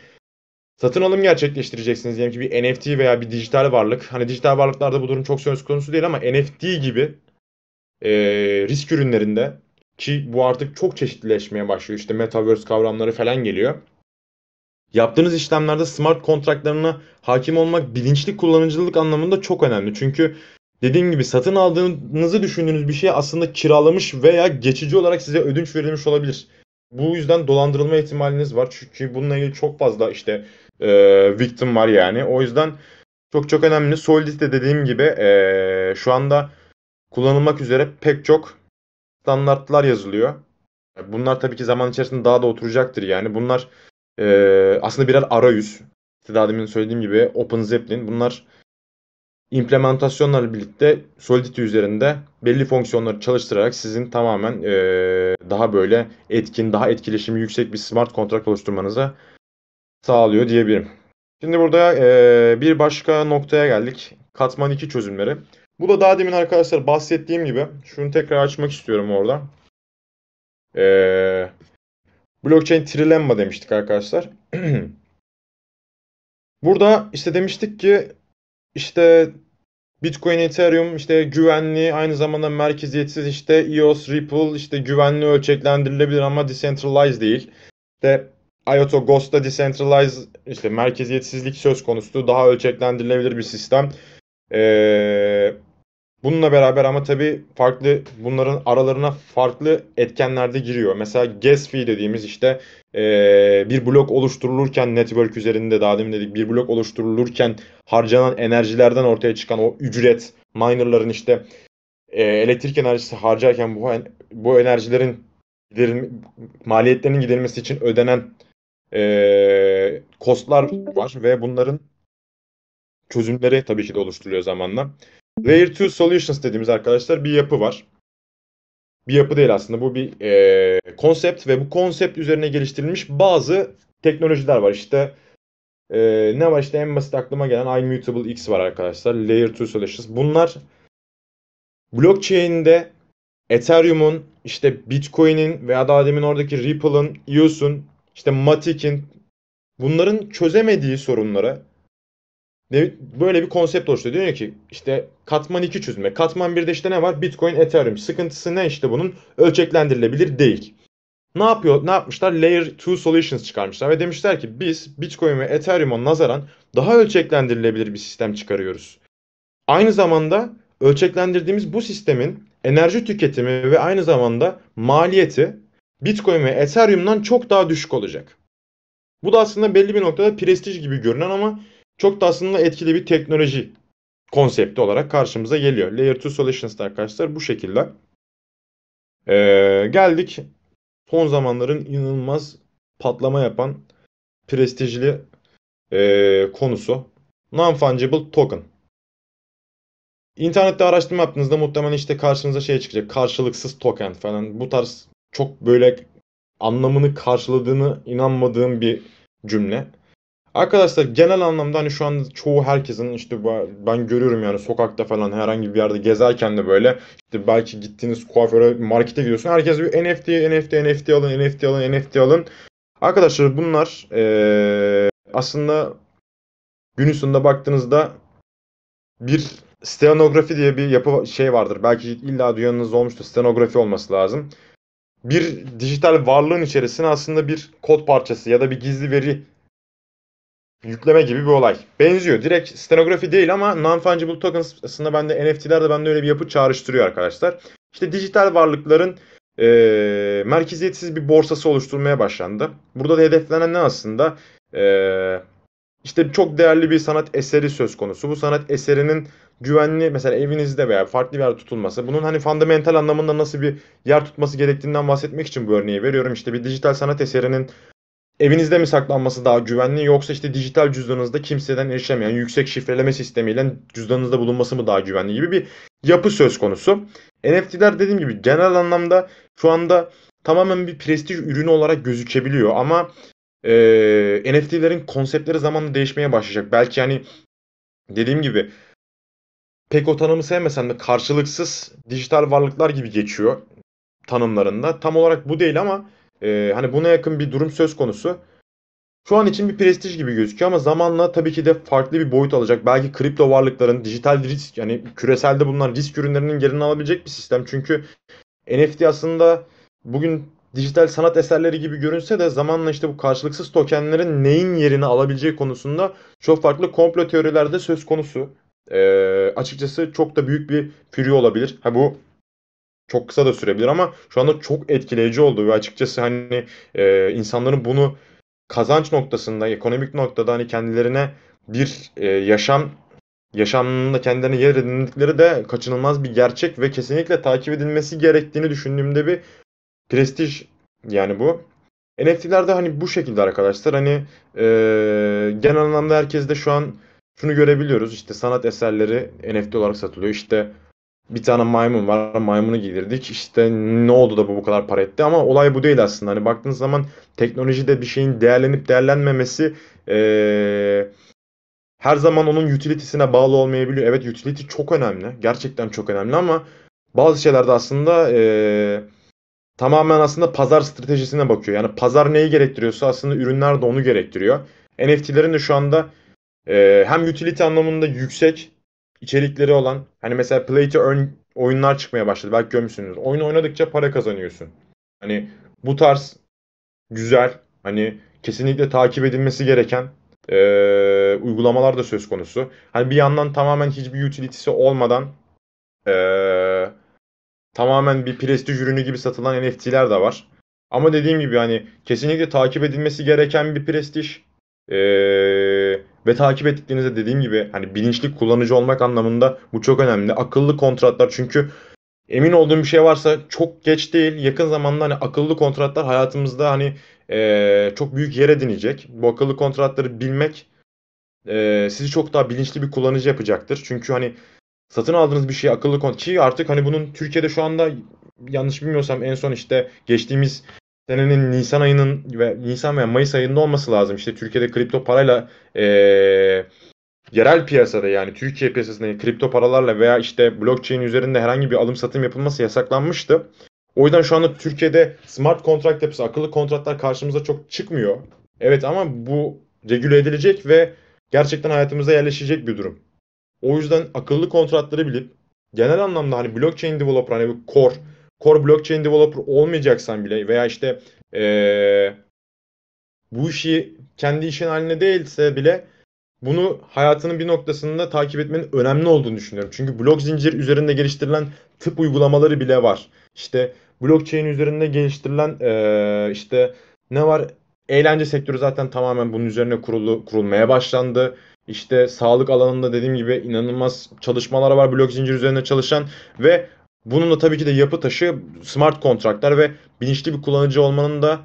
A: satın alım gerçekleştireceksiniz. Diyelim ki bir NFT veya bir dijital varlık. Hani dijital varlıklarda bu durum çok söz konusu değil ama NFT gibi e, risk ürünlerinde ki bu artık çok çeşitlileşmeye başlıyor. İşte metaverse kavramları falan geliyor. Yaptığınız işlemlerde smart kontratlarına hakim olmak bilinçli kullanıcılık anlamında çok önemli. Çünkü dediğim gibi satın aldığınızı düşündüğünüz bir şey aslında kiralamış veya geçici olarak size ödünç verilmiş olabilir. Bu yüzden dolandırılma ihtimaliniz var. Çünkü bununla ilgili çok fazla işte e, victim var yani. O yüzden çok çok önemli. Solidity dediğim gibi e, şu anda kullanılmak üzere pek çok standartlar yazılıyor. Bunlar tabii ki zaman içerisinde daha da oturacaktır yani. Bunlar e, aslında birer arayüz. İşte daha demin söylediğim gibi Open Zeppelin. Bunlar implementasyonlarla birlikte Solidity üzerinde belli fonksiyonları çalıştırarak sizin tamamen e, daha böyle etkin, daha etkileşimi yüksek bir smart kontrat oluşturmanıza sağlıyor diyebilirim. Şimdi burada e, bir başka noktaya geldik. Katman 2 çözümleri. Bu da daha demin arkadaşlar bahsettiğim gibi. Şunu tekrar açmak istiyorum orada. E, blockchain trilemma demiştik arkadaşlar. [clears throat] burada işte demiştik ki işte Bitcoin, Ethereum işte güvenli, aynı zamanda merkeziyetsiz işte EOS, Ripple işte güvenli ölçeklendirilebilir ama decentralized değil. De IOTA Ghost'ta decentralized işte merkeziyetsizlik söz konusu daha ölçeklendirilebilir bir sistem. Ee, bununla beraber ama tabii farklı bunların aralarına farklı etkenler de giriyor. Mesela gas fee dediğimiz işte ee, bir blok oluşturulurken network üzerinde daha demin dedik bir blok oluşturulurken harcanan enerjilerden ortaya çıkan o ücret minerların işte e, elektrik enerjisi harcarken bu bu enerjilerin giderim, maliyetlerinin giderilmesi için ödenen e, kostlar var ve bunların çözümleri tabii ki de oluşturuluyor zamanla. Layer 2 Solutions dediğimiz arkadaşlar bir yapı var. Bir yapı değil aslında bu bir e, konsept ve bu konsept üzerine geliştirilmiş bazı teknolojiler var. İşte e, ne var işte en basit aklıma gelen iMutable X var arkadaşlar. Layer 2 Solutions. Bunlar blockchain'de Ethereum'un, işte Bitcoin'in veya daha demin oradaki Ripple'ın, EOS'un işte Matik'in bunların çözemediği sorunlara böyle bir konsept oluştu. Diyor ki işte katman 2 çözme. Katman 1'de işte ne var? Bitcoin, Ethereum. Sıkıntısı ne işte bunun? Ölçeklendirilebilir değil. Ne yapıyor? Ne yapmışlar? Layer 2 solutions çıkarmışlar ve demişler ki biz Bitcoin ve Ethereum'a nazaran daha ölçeklendirilebilir bir sistem çıkarıyoruz. Aynı zamanda ölçeklendirdiğimiz bu sistemin enerji tüketimi ve aynı zamanda maliyeti Bitcoin ve Ethereum'dan çok daha düşük olacak. Bu da aslında belli bir noktada prestij gibi görünen ama çok da aslında etkili bir teknoloji konsepti olarak karşımıza geliyor. Layer 2 Solutions'da arkadaşlar bu şekilde. Ee, geldik son zamanların inanılmaz patlama yapan prestijli e, konusu Non-Fungible Token. İnternette araştırma yaptığınızda muhtemelen işte karşınıza şey çıkacak. Karşılıksız token falan bu tarz çok böyle anlamını karşıladığını inanmadığım bir cümle. Arkadaşlar genel anlamda hani şu an çoğu herkesin işte ben görüyorum yani sokakta falan herhangi bir yerde gezerken de böyle işte belki gittiğiniz kuaföre markete gidiyorsun. Herkes bir NFT, NFT, NFT alın, NFT alın, NFT alın. Arkadaşlar bunlar ee, aslında günün sonunda baktığınızda bir stenografi diye bir yapı şey vardır. Belki illa duyanınız olmuştur. Stenografi olması lazım bir dijital varlığın içerisine aslında bir kod parçası ya da bir gizli veri yükleme gibi bir olay. Benziyor. Direkt stenografi değil ama non-fungible tokens aslında bende NFT'ler de bende öyle bir yapı çağrıştırıyor arkadaşlar. İşte dijital varlıkların e, merkeziyetsiz bir borsası oluşturmaya başlandı. Burada da hedeflenen ne aslında? E, işte çok değerli bir sanat eseri söz konusu. Bu sanat eserinin güvenli mesela evinizde veya farklı bir yerde tutulması. Bunun hani fundamental anlamında nasıl bir yer tutması gerektiğinden bahsetmek için bu örneği veriyorum. İşte bir dijital sanat eserinin evinizde mi saklanması daha güvenli yoksa işte dijital cüzdanınızda kimseden erişemeyen yüksek şifreleme sistemiyle cüzdanınızda bulunması mı daha güvenli gibi bir yapı söz konusu. NFT'ler dediğim gibi genel anlamda şu anda tamamen bir prestij ürünü olarak gözükebiliyor ama e, NFT'lerin konseptleri zamanla değişmeye başlayacak. Belki hani dediğim gibi pek o tanımı sevmesem de karşılıksız dijital varlıklar gibi geçiyor tanımlarında. Tam olarak bu değil ama e, hani buna yakın bir durum söz konusu. Şu an için bir prestij gibi gözüküyor ama zamanla tabii ki de farklı bir boyut alacak. Belki kripto varlıkların dijital risk yani küreselde bulunan risk ürünlerinin yerini alabilecek bir sistem. Çünkü NFT aslında bugün dijital sanat eserleri gibi görünse de zamanla işte bu karşılıksız tokenlerin neyin yerini alabileceği konusunda çok farklı komplo teorilerde söz konusu e, açıkçası çok da büyük bir pürü olabilir. Ha bu çok kısa da sürebilir ama şu anda çok etkileyici oldu ve açıkçası hani e, insanların bunu kazanç noktasında, ekonomik noktada hani kendilerine bir e, yaşam yaşamında kendilerine yer edindikleri de kaçınılmaz bir gerçek ve kesinlikle takip edilmesi gerektiğini düşündüğümde bir prestij yani bu. NFT'lerde hani bu şekilde arkadaşlar hani e, genel anlamda herkes de şu an şunu görebiliyoruz. İşte sanat eserleri NFT olarak satılıyor. İşte bir tane maymun var. Maymunu giydirdik. İşte ne oldu da bu bu kadar para etti ama olay bu değil aslında. Hani baktığınız zaman teknolojide bir şeyin değerlenip değerlenmemesi ee, her zaman onun utility'sine bağlı olmayabiliyor. Evet utility çok önemli. Gerçekten çok önemli ama bazı şeylerde aslında ee, tamamen aslında pazar stratejisine bakıyor. Yani pazar neyi gerektiriyorsa aslında ürünler de onu gerektiriyor. NFT'lerin de şu anda ee, hem utility anlamında yüksek içerikleri olan hani mesela play to earn oyunlar çıkmaya başladı. Belki görmüşsünüz. Oyun oynadıkça para kazanıyorsun. Hani bu tarz güzel hani kesinlikle takip edilmesi gereken e, uygulamalar da söz konusu. Hani bir yandan tamamen hiçbir utility'si olmadan e, tamamen bir prestij ürünü gibi satılan NFT'ler de var. Ama dediğim gibi hani kesinlikle takip edilmesi gereken bir prestij. E, ve takip ettiklerinizde dediğim gibi hani bilinçli kullanıcı olmak anlamında bu çok önemli. Akıllı kontratlar çünkü emin olduğum bir şey varsa çok geç değil. Yakın zamanda hani akıllı kontratlar hayatımızda hani e, çok büyük yer edinecek. Bu akıllı kontratları bilmek e, sizi çok daha bilinçli bir kullanıcı yapacaktır. Çünkü hani satın aldığınız bir şey akıllı kontrat ki artık hani bunun Türkiye'de şu anda yanlış bilmiyorsam en son işte geçtiğimiz senenin Nisan ayının ve Nisan veya Mayıs ayında olması lazım. İşte Türkiye'de kripto parayla e, yerel piyasada yani Türkiye piyasasında kripto paralarla veya işte blockchain üzerinde herhangi bir alım satım yapılması yasaklanmıştı. O yüzden şu anda Türkiye'de smart kontrat yapısı, akıllı kontratlar karşımıza çok çıkmıyor. Evet ama bu regüle edilecek ve gerçekten hayatımıza yerleşecek bir durum. O yüzden akıllı kontratları bilip genel anlamda hani blockchain developer hani core core blockchain developer olmayacaksan bile veya işte ee, bu işi kendi işin haline değilse bile bunu hayatının bir noktasında takip etmenin önemli olduğunu düşünüyorum. Çünkü blok zincir üzerinde geliştirilen tıp uygulamaları bile var. İşte blockchain üzerinde geliştirilen ee, işte ne var? Eğlence sektörü zaten tamamen bunun üzerine kurulu, kurulmaya başlandı. İşte sağlık alanında dediğim gibi inanılmaz çalışmalar var blok zincir üzerine çalışan ve Bununla tabii ki de yapı taşı smart kontraktlar ve bilinçli bir kullanıcı olmanın da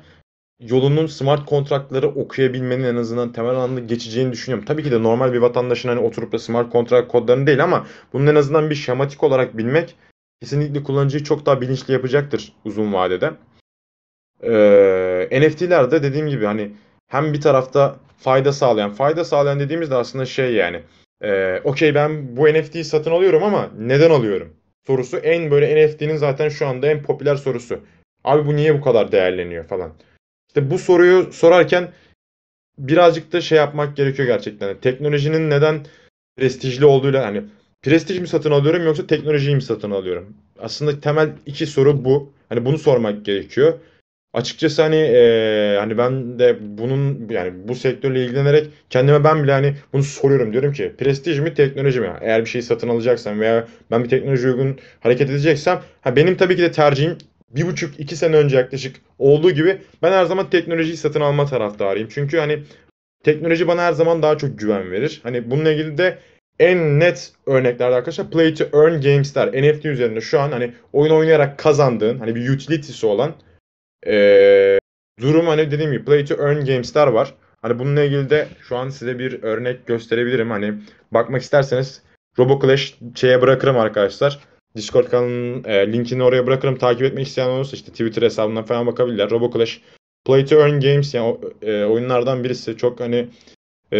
A: yolunun smart kontraktları okuyabilmenin en azından temel anlamda geçeceğini düşünüyorum. Tabii ki de normal bir vatandaşın hani oturup da smart kontrakt kodlarını değil ama bunun en azından bir şematik olarak bilmek kesinlikle kullanıcıyı çok daha bilinçli yapacaktır uzun vadede. Ee, NFT'ler de dediğim gibi hani hem bir tarafta fayda sağlayan, fayda sağlayan dediğimizde aslında şey yani. E, Okey ben bu NFT'yi satın alıyorum ama neden alıyorum? sorusu en böyle NFT'nin zaten şu anda en popüler sorusu. Abi bu niye bu kadar değerleniyor falan. İşte bu soruyu sorarken birazcık da şey yapmak gerekiyor gerçekten. teknolojinin neden prestijli olduğuyla hani prestij mi satın alıyorum yoksa teknolojiyi mi satın alıyorum? Aslında temel iki soru bu. Hani bunu sormak gerekiyor açıkçası hani e, hani ben de bunun yani bu sektörle ilgilenerek kendime ben bile hani bunu soruyorum diyorum ki prestij mi teknoloji mi? Eğer bir şeyi satın alacaksam veya ben bir teknoloji uygun hareket edeceksem ha benim tabii ki de tercihim bir buçuk iki sene önce yaklaşık olduğu gibi ben her zaman teknolojiyi satın alma taraftarıyım. Çünkü hani teknoloji bana her zaman daha çok güven verir. Hani bununla ilgili de en net örneklerde arkadaşlar play to earn games'ler NFT üzerinde şu an hani oyun oynayarak kazandığın hani bir utility'si olan ee, durum hani dediğim gibi play to earn games'ler var. Hani bununla ilgili de şu an size bir örnek gösterebilirim. Hani bakmak isterseniz RoboClash şeye bırakırım arkadaşlar. Discord kanalının e, linkini oraya bırakırım. Takip etmek isteyen olursa işte Twitter hesabından falan bakabilirler. RoboClash Play to Earn Games yani e, oyunlardan birisi. Çok hani e,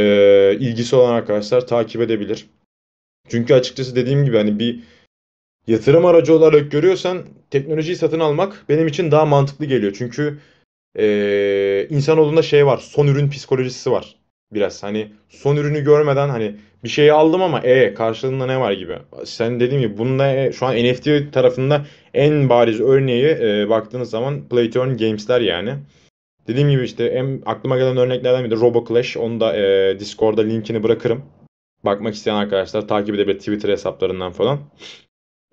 A: ilgisi olan arkadaşlar takip edebilir. Çünkü açıkçası dediğim gibi hani bir yatırım aracı olarak görüyorsan teknolojiyi satın almak benim için daha mantıklı geliyor. Çünkü e, olduğunda şey var son ürün psikolojisi var biraz. Hani son ürünü görmeden hani bir şeyi aldım ama e karşılığında ne var gibi. Sen dediğim gibi bunda e, şu an NFT tarafında en bariz örneği e, baktığınız zaman Play to Earn Games'ler yani. Dediğim gibi işte en aklıma gelen örneklerden biri RoboClash. Onu da e, Discord'da linkini bırakırım. Bakmak isteyen arkadaşlar takip edebilir Twitter hesaplarından falan.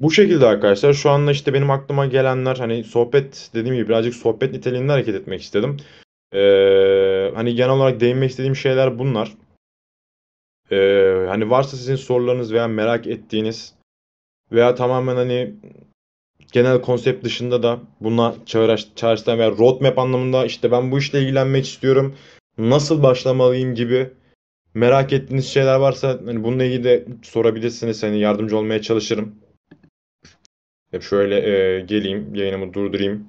A: Bu şekilde arkadaşlar şu anda işte benim aklıma gelenler hani sohbet dediğim gibi birazcık sohbet niteliğinde hareket etmek istedim. Ee, hani genel olarak değinmek istediğim şeyler bunlar. Ee, hani varsa sizin sorularınız veya merak ettiğiniz veya tamamen hani genel konsept dışında da buna çağrıştan veya roadmap anlamında işte ben bu işle ilgilenmek istiyorum. Nasıl başlamalıyım gibi merak ettiğiniz şeyler varsa hani bununla ilgili de sorabilirsiniz. Hani yardımcı olmaya çalışırım. Hep şöyle e, geleyim, yayınımı durdurayım.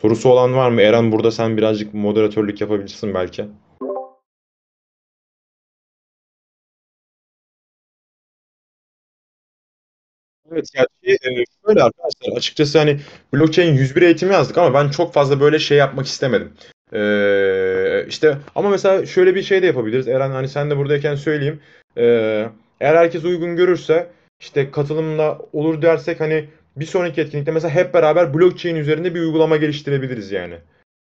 A: Sorusu olan var mı? Eren burada sen birazcık moderatörlük yapabilirsin belki. Evet yani şey, e, şöyle arkadaşlar açıkçası hani blockchain 101 eğitimi yazdık ama ben çok fazla böyle şey yapmak istemedim. Ee, işte ama mesela şöyle bir şey de yapabiliriz. Eren hani sen de buradayken söyleyeyim. Ee, eğer herkes uygun görürse işte katılımla olur dersek hani bir sonraki etkinlikte mesela hep beraber blockchain üzerinde bir uygulama geliştirebiliriz yani.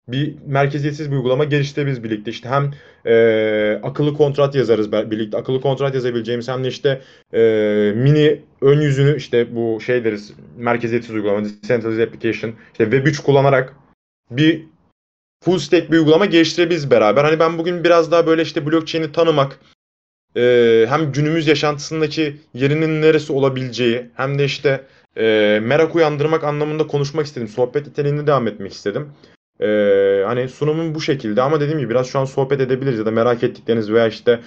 A: Bir merkeziyetsiz bir uygulama geliştirebiliriz birlikte. İşte hem e, akıllı kontrat yazarız birlikte. Akıllı kontrat yazabileceğimiz hem de işte e, mini ön yüzünü işte bu şey deriz merkeziyetsiz uygulama, decentralized application, işte Web3 kullanarak bir full stack bir uygulama geliştirebiliriz beraber. Hani ben bugün biraz daha böyle işte blockchain'i tanımak, e, hem günümüz yaşantısındaki yerinin neresi olabileceği hem de işte e, merak uyandırmak anlamında konuşmak istedim. Sohbet niteliğinde devam etmek istedim. E, hani sunumum bu şekilde ama dediğim gibi biraz şu an sohbet edebiliriz ya da merak ettikleriniz veya işte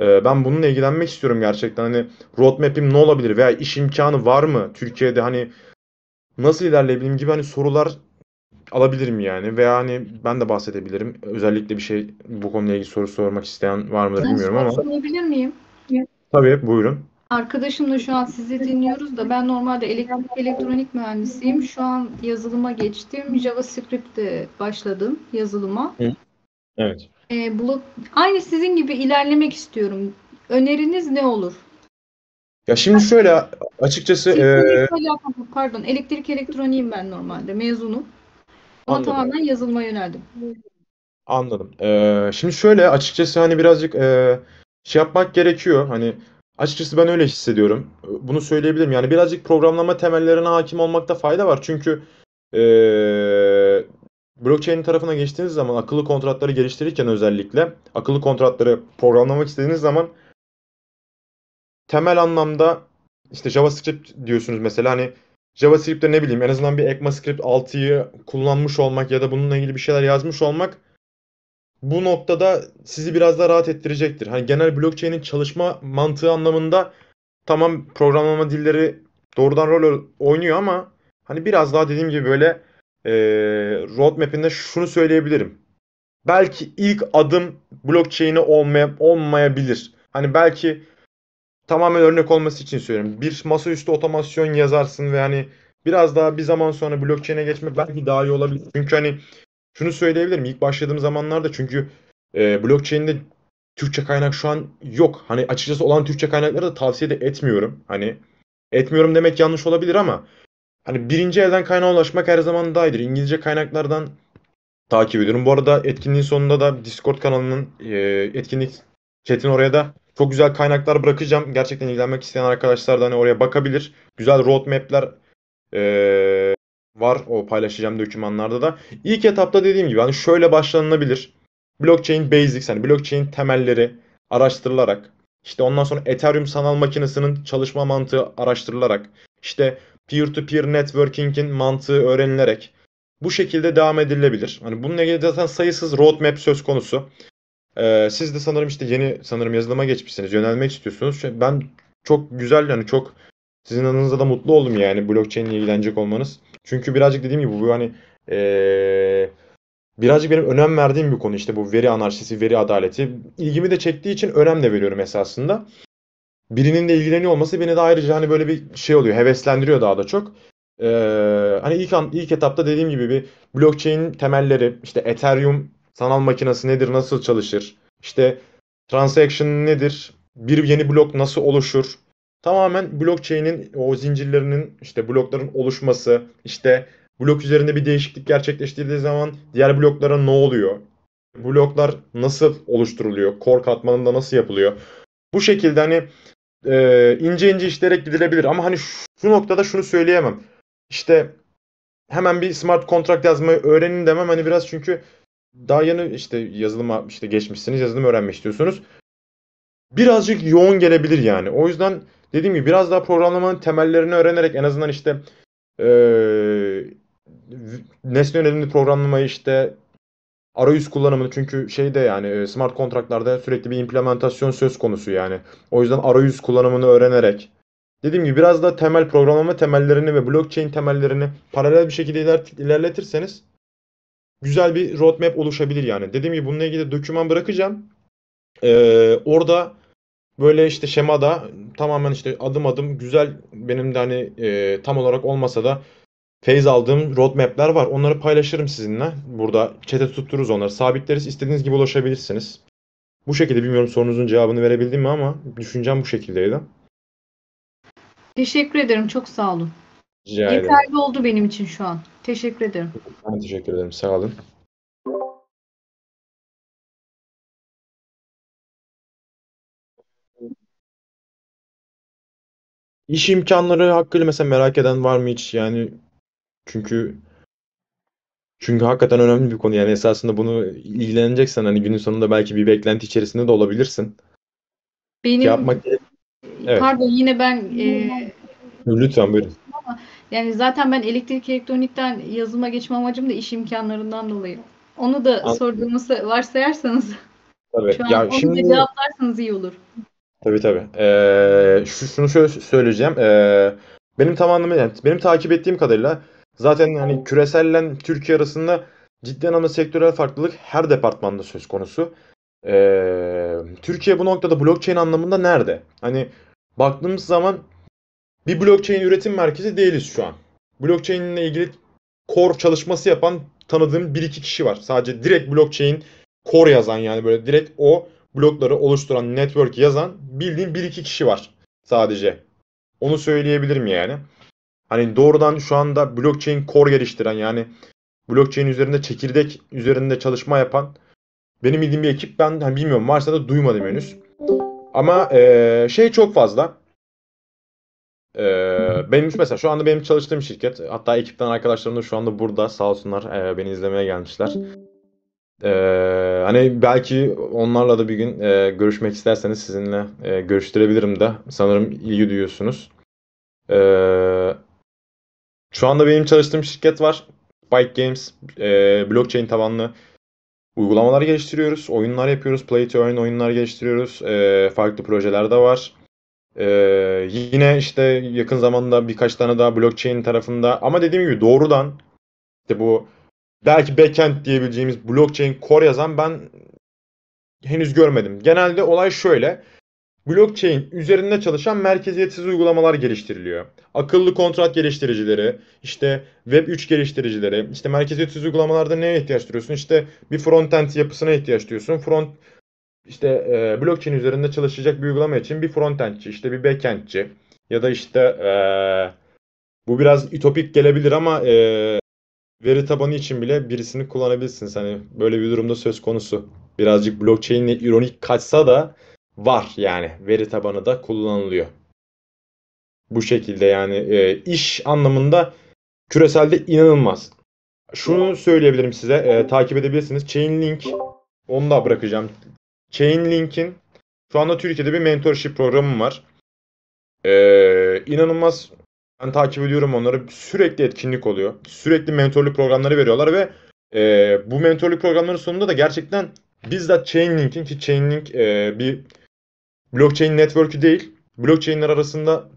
A: e, ben bununla ilgilenmek istiyorum gerçekten. Hani roadmap'im ne olabilir veya iş imkanı var mı Türkiye'de hani nasıl ilerleyebilirim gibi hani sorular alabilirim yani veya hani ben de bahsedebilirim. Özellikle bir şey bu konuyla ilgili soru sormak isteyen var mıdır ben bilmiyorum ama.
B: Sorabilir miyim?
A: Tabii buyurun.
B: Arkadaşımla şu an sizi
C: dinliyoruz da ben normalde elektrik elektronik mühendisiyim. Şu an yazılıma geçtim.
B: JavaScript'te başladım yazılıma. Evet. Ee, bulup aynı sizin gibi ilerlemek istiyorum. Öneriniz ne olur?
A: Ya şimdi şöyle açıkçası e...
B: pardon elektrik elektroniğim ben normalde mezunum. Ama Anladım. tamamen yazılıma yöneldim.
A: Anladım. Ee, şimdi şöyle açıkçası hani birazcık e, şey yapmak gerekiyor. Hani Açıkçası ben öyle hissediyorum. Bunu söyleyebilirim. Yani birazcık programlama temellerine hakim olmakta fayda var. Çünkü ee, blockchain tarafına geçtiğiniz zaman akıllı kontratları geliştirirken özellikle akıllı kontratları programlamak istediğiniz zaman temel anlamda işte JavaScript diyorsunuz mesela hani JavaScript'te ne bileyim en azından bir ECMAScript 6'yı kullanmış olmak ya da bununla ilgili bir şeyler yazmış olmak bu noktada sizi biraz daha rahat ettirecektir. Hani genel blockchain'in çalışma mantığı anlamında tamam programlama dilleri doğrudan rol oynuyor ama hani biraz daha dediğim gibi böyle e, roadmap'inde şunu söyleyebilirim. Belki ilk adım blockchain'e olmaya, olmayabilir. Hani belki tamamen örnek olması için söylüyorum. Bir masaüstü otomasyon yazarsın ve hani biraz daha bir zaman sonra blockchain'e geçmek belki daha iyi olabilir. Çünkü hani şunu söyleyebilirim. İlk başladığım zamanlarda çünkü e, blockchain'de Türkçe kaynak şu an yok. Hani açıkçası olan Türkçe kaynakları da tavsiye de etmiyorum. Hani etmiyorum demek yanlış olabilir ama hani birinci elden kaynağa ulaşmak her zaman daha iyidir. İngilizce kaynaklardan takip ediyorum. Bu arada etkinliğin sonunda da Discord kanalının e, etkinlik chat'in oraya da çok güzel kaynaklar bırakacağım. Gerçekten ilgilenmek isteyen arkadaşlar da hani oraya bakabilir. Güzel roadmap'ler e, var. O paylaşacağım dokümanlarda da. İlk etapta dediğim gibi hani şöyle başlanılabilir. Blockchain basics hani blockchain temelleri araştırılarak işte ondan sonra Ethereum sanal makinesinin çalışma mantığı araştırılarak işte peer-to-peer networking'in mantığı öğrenilerek bu şekilde devam edilebilir. Hani bununla ilgili zaten sayısız roadmap söz konusu. Ee, siz de sanırım işte yeni sanırım yazılıma geçmişsiniz. Yönelmek istiyorsunuz. Ben çok güzel yani çok sizin adınıza da mutlu oldum yani blockchain ile ilgilenecek olmanız. Çünkü birazcık dediğim gibi bu hani ee, birazcık benim önem verdiğim bir konu işte bu veri anarşisi, veri adaleti. İlgimi de çektiği için önem de veriyorum esasında. Birinin de ilgileniyor olması beni de ayrıca hani böyle bir şey oluyor, heveslendiriyor daha da çok. Ee, hani ilk an, ilk etapta dediğim gibi bir blockchain temelleri, işte Ethereum sanal makinesi nedir, nasıl çalışır, İşte transaction nedir, bir yeni blok nasıl oluşur, Tamamen blockchain'in o zincirlerinin işte blokların oluşması, işte blok üzerinde bir değişiklik gerçekleştirdiği zaman diğer bloklara ne oluyor? Bloklar nasıl oluşturuluyor? Core katmanında nasıl yapılıyor? Bu şekilde hani e, ince ince işleyerek gidilebilir ama hani şu noktada şunu söyleyemem. İşte hemen bir smart contract yazmayı öğrenin demem hani biraz çünkü daha yeni işte yazılıma işte geçmişsiniz yazılım öğrenmek istiyorsunuz. Birazcık yoğun gelebilir yani. O yüzden dediğim gibi biraz daha programlamanın temellerini öğrenerek en azından işte e, nesne yönelimli programlamayı işte arayüz kullanımını çünkü şeyde yani smart kontratlarda sürekli bir implementasyon söz konusu yani. O yüzden arayüz kullanımını öğrenerek dediğim gibi biraz da temel programlama temellerini ve blockchain temellerini paralel bir şekilde iler, ilerletirseniz güzel bir roadmap oluşabilir yani. Dediğim gibi bununla ilgili doküman bırakacağım. Ee, orada böyle işte şemada tamamen işte adım adım güzel benim de hani e, tam olarak olmasa da feyz aldığım roadmap'ler var. Onları paylaşırım sizinle. Burada çete tuttururuz onları. Sabitleriz. İstediğiniz gibi ulaşabilirsiniz. Bu şekilde bilmiyorum sorunuzun cevabını verebildim mi ama düşüncem bu şekildeydi.
B: Teşekkür ederim. Çok sağ olun.
A: Rica ederim. Yeterli
B: oldu benim için şu an. Teşekkür ederim. Ben teşekkür ederim. Sağ olun. İş
A: imkanları hakkıyla mesela merak eden var mı hiç? Yani çünkü çünkü hakikaten önemli bir konu. Yani esasında bunu ilgileneceksen hani günün sonunda belki bir beklenti içerisinde de olabilirsin. Benim yapmak evet. pardon
B: yine ben e...
A: lütfen buyurun.
B: Yani zaten ben elektrik elektronikten yazılıma geçme amacım da iş imkanlarından dolayı. Onu da Anladım. sorduğumu varsayarsanız.
A: Evet. [laughs] Şu an ya onu şimdi...
B: cevaplarsanız iyi olur.
A: Tabii tabii. Ee, şu, şunu şöyle söyleyeceğim. Ee, benim tam anlamı yani benim takip ettiğim kadarıyla zaten hani küreselle Türkiye arasında ciddi anlamda sektörel farklılık her departmanda söz konusu. Ee, Türkiye bu noktada blockchain anlamında nerede? Hani baktığımız zaman bir blockchain üretim merkezi değiliz şu an. Blockchain ile ilgili core çalışması yapan tanıdığım bir iki kişi var. Sadece direkt blockchain core yazan yani böyle direkt o blokları oluşturan, network yazan bildiğim 1-2 kişi var sadece. Onu söyleyebilirim yani. Hani doğrudan şu anda blockchain core geliştiren yani blockchain üzerinde çekirdek üzerinde çalışma yapan benim bildiğim bir ekip ben hani bilmiyorum varsa da duymadım henüz. Ama ee, şey çok fazla. E, benim mesela şu anda benim çalıştığım şirket hatta ekipten arkadaşlarım da şu anda burada sağ olsunlar e, beni izlemeye gelmişler. E, hani belki onlarla da bir gün e, görüşmek isterseniz sizinle e, görüştürebilirim de. Sanırım ilgi duyuyorsunuz. E, şu anda benim çalıştığım şirket var. Bike Games. E, blockchain tabanlı uygulamalar geliştiriyoruz. Oyunlar yapıyoruz. Play to earn oyunlar geliştiriyoruz. E, farklı projeler de var. Ee, yine işte yakın zamanda birkaç tane daha blockchain tarafında ama dediğim gibi doğrudan işte bu belki backend diyebileceğimiz blockchain core yazan ben henüz görmedim. Genelde olay şöyle. Blockchain üzerinde çalışan merkeziyetsiz uygulamalar geliştiriliyor. Akıllı kontrat geliştiricileri, işte Web3 geliştiricileri, işte merkeziyetsiz uygulamalarda neye ihtiyaç duyuyorsun? İşte bir frontend yapısına ihtiyaç duyuyorsun. Front işte e, blockchain üzerinde çalışacak bir uygulama için bir frontendçi, işte bir backendçi ya da işte e, bu biraz ütopik gelebilir ama e, veri tabanı için bile birisini kullanabilirsin. Hani böyle bir durumda söz konusu. Birazcık blockchain'le ironik kaçsa da var yani. Veri tabanı da kullanılıyor. Bu şekilde yani e, iş anlamında küreselde inanılmaz. Şunu söyleyebilirim size. E, takip edebilirsiniz. Chainlink onu da bırakacağım. Chainlink'in şu anda Türkiye'de bir mentorship programı var. E, inanılmaz ben takip ediyorum onları. Sürekli etkinlik oluyor. Sürekli mentorluk programları veriyorlar ve e, bu mentorluk programları sonunda da gerçekten bizzat Chainlink'in ki Chainlink e, bir blockchain network'ü değil. Blockchain'ler arasında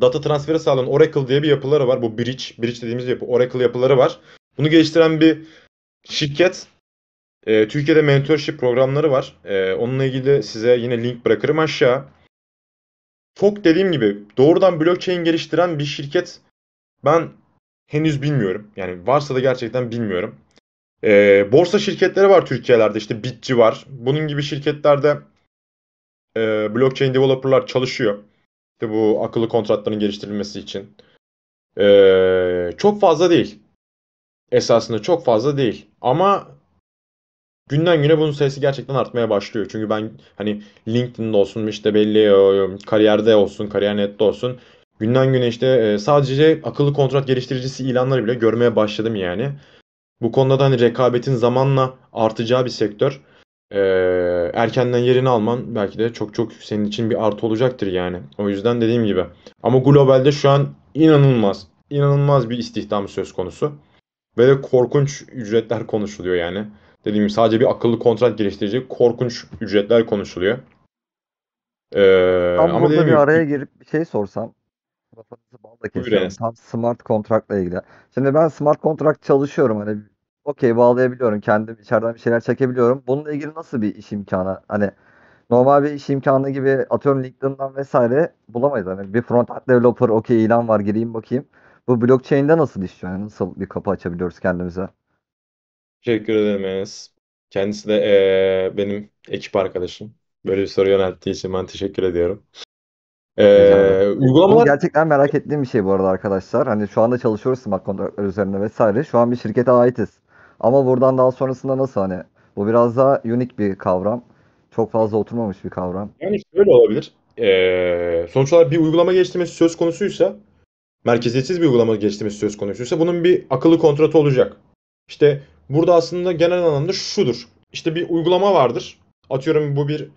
A: data transferi sağlanan Oracle diye bir yapıları var. Bu Bridge, Bridge dediğimiz yapı Oracle yapıları var. Bunu geliştiren bir şirket. E, Türkiye'de mentorship programları var. E, onunla ilgili size yine link bırakırım aşağı çok dediğim gibi doğrudan blockchain geliştiren bir şirket ben henüz bilmiyorum. Yani varsa da gerçekten bilmiyorum. E, borsa şirketleri var Türkiye'lerde işte Bitci var. Bunun gibi şirketlerde e, blockchain developerlar çalışıyor. İşte bu akıllı kontratların geliştirilmesi için. E, çok fazla değil. Esasında çok fazla değil. Ama günden güne bunun sayısı gerçekten artmaya başlıyor. Çünkü ben hani LinkedIn'de olsun işte belli e, kariyerde olsun, kariyer nette olsun günden güne işte e, sadece akıllı kontrat geliştiricisi ilanları bile görmeye başladım yani. Bu konuda da hani rekabetin zamanla artacağı bir sektör. Ee, erkenden yerini alman belki de çok çok senin için bir artı olacaktır yani. O yüzden dediğim gibi. Ama globalde şu an inanılmaz, inanılmaz bir istihdam söz konusu. Ve de korkunç ücretler konuşuluyor yani. Dediğim gibi sadece bir akıllı kontrat geliştirecek korkunç ücretler konuşuluyor. Ee, tam ama burada bir gibi...
C: araya girip bir şey sorsam. Kafanızı balla Tam smart kontratla ilgili. Şimdi ben smart kontrat çalışıyorum. Hani okey bağlayabiliyorum. Kendim içeriden bir şeyler çekebiliyorum. Bununla ilgili nasıl bir iş imkanı? Hani normal bir iş imkanı gibi atıyorum LinkedIn'dan vesaire bulamayız. Hani bir front end developer okey ilan var gireyim bakayım. Bu blockchain'de nasıl iş yani nasıl bir kapı açabiliyoruz kendimize?
A: Teşekkür ederim Kendisi de eee, benim ekip arkadaşım. Böyle bir soru yönelttiği için ben teşekkür ediyorum. Rica uygulamalar
C: gerçekten merak ettiğim bir şey bu arada arkadaşlar. Hani şu anda çalışıyoruz smart kontratlar üzerine vesaire. Şu an bir şirkete aitiz. Ama buradan daha sonrasında nasıl hani? Bu biraz daha unik bir kavram. Çok fazla
A: oturmamış bir kavram. yani şöyle olabilir. Eee sonuç olarak bir uygulama geliştirmesi söz konusuysa merkeziyetsiz bir uygulama geliştirmesi söz konusuysa bunun bir akıllı kontratı olacak. İşte Burada aslında genel anlamda şudur. İşte bir uygulama vardır. Atıyorum bu bir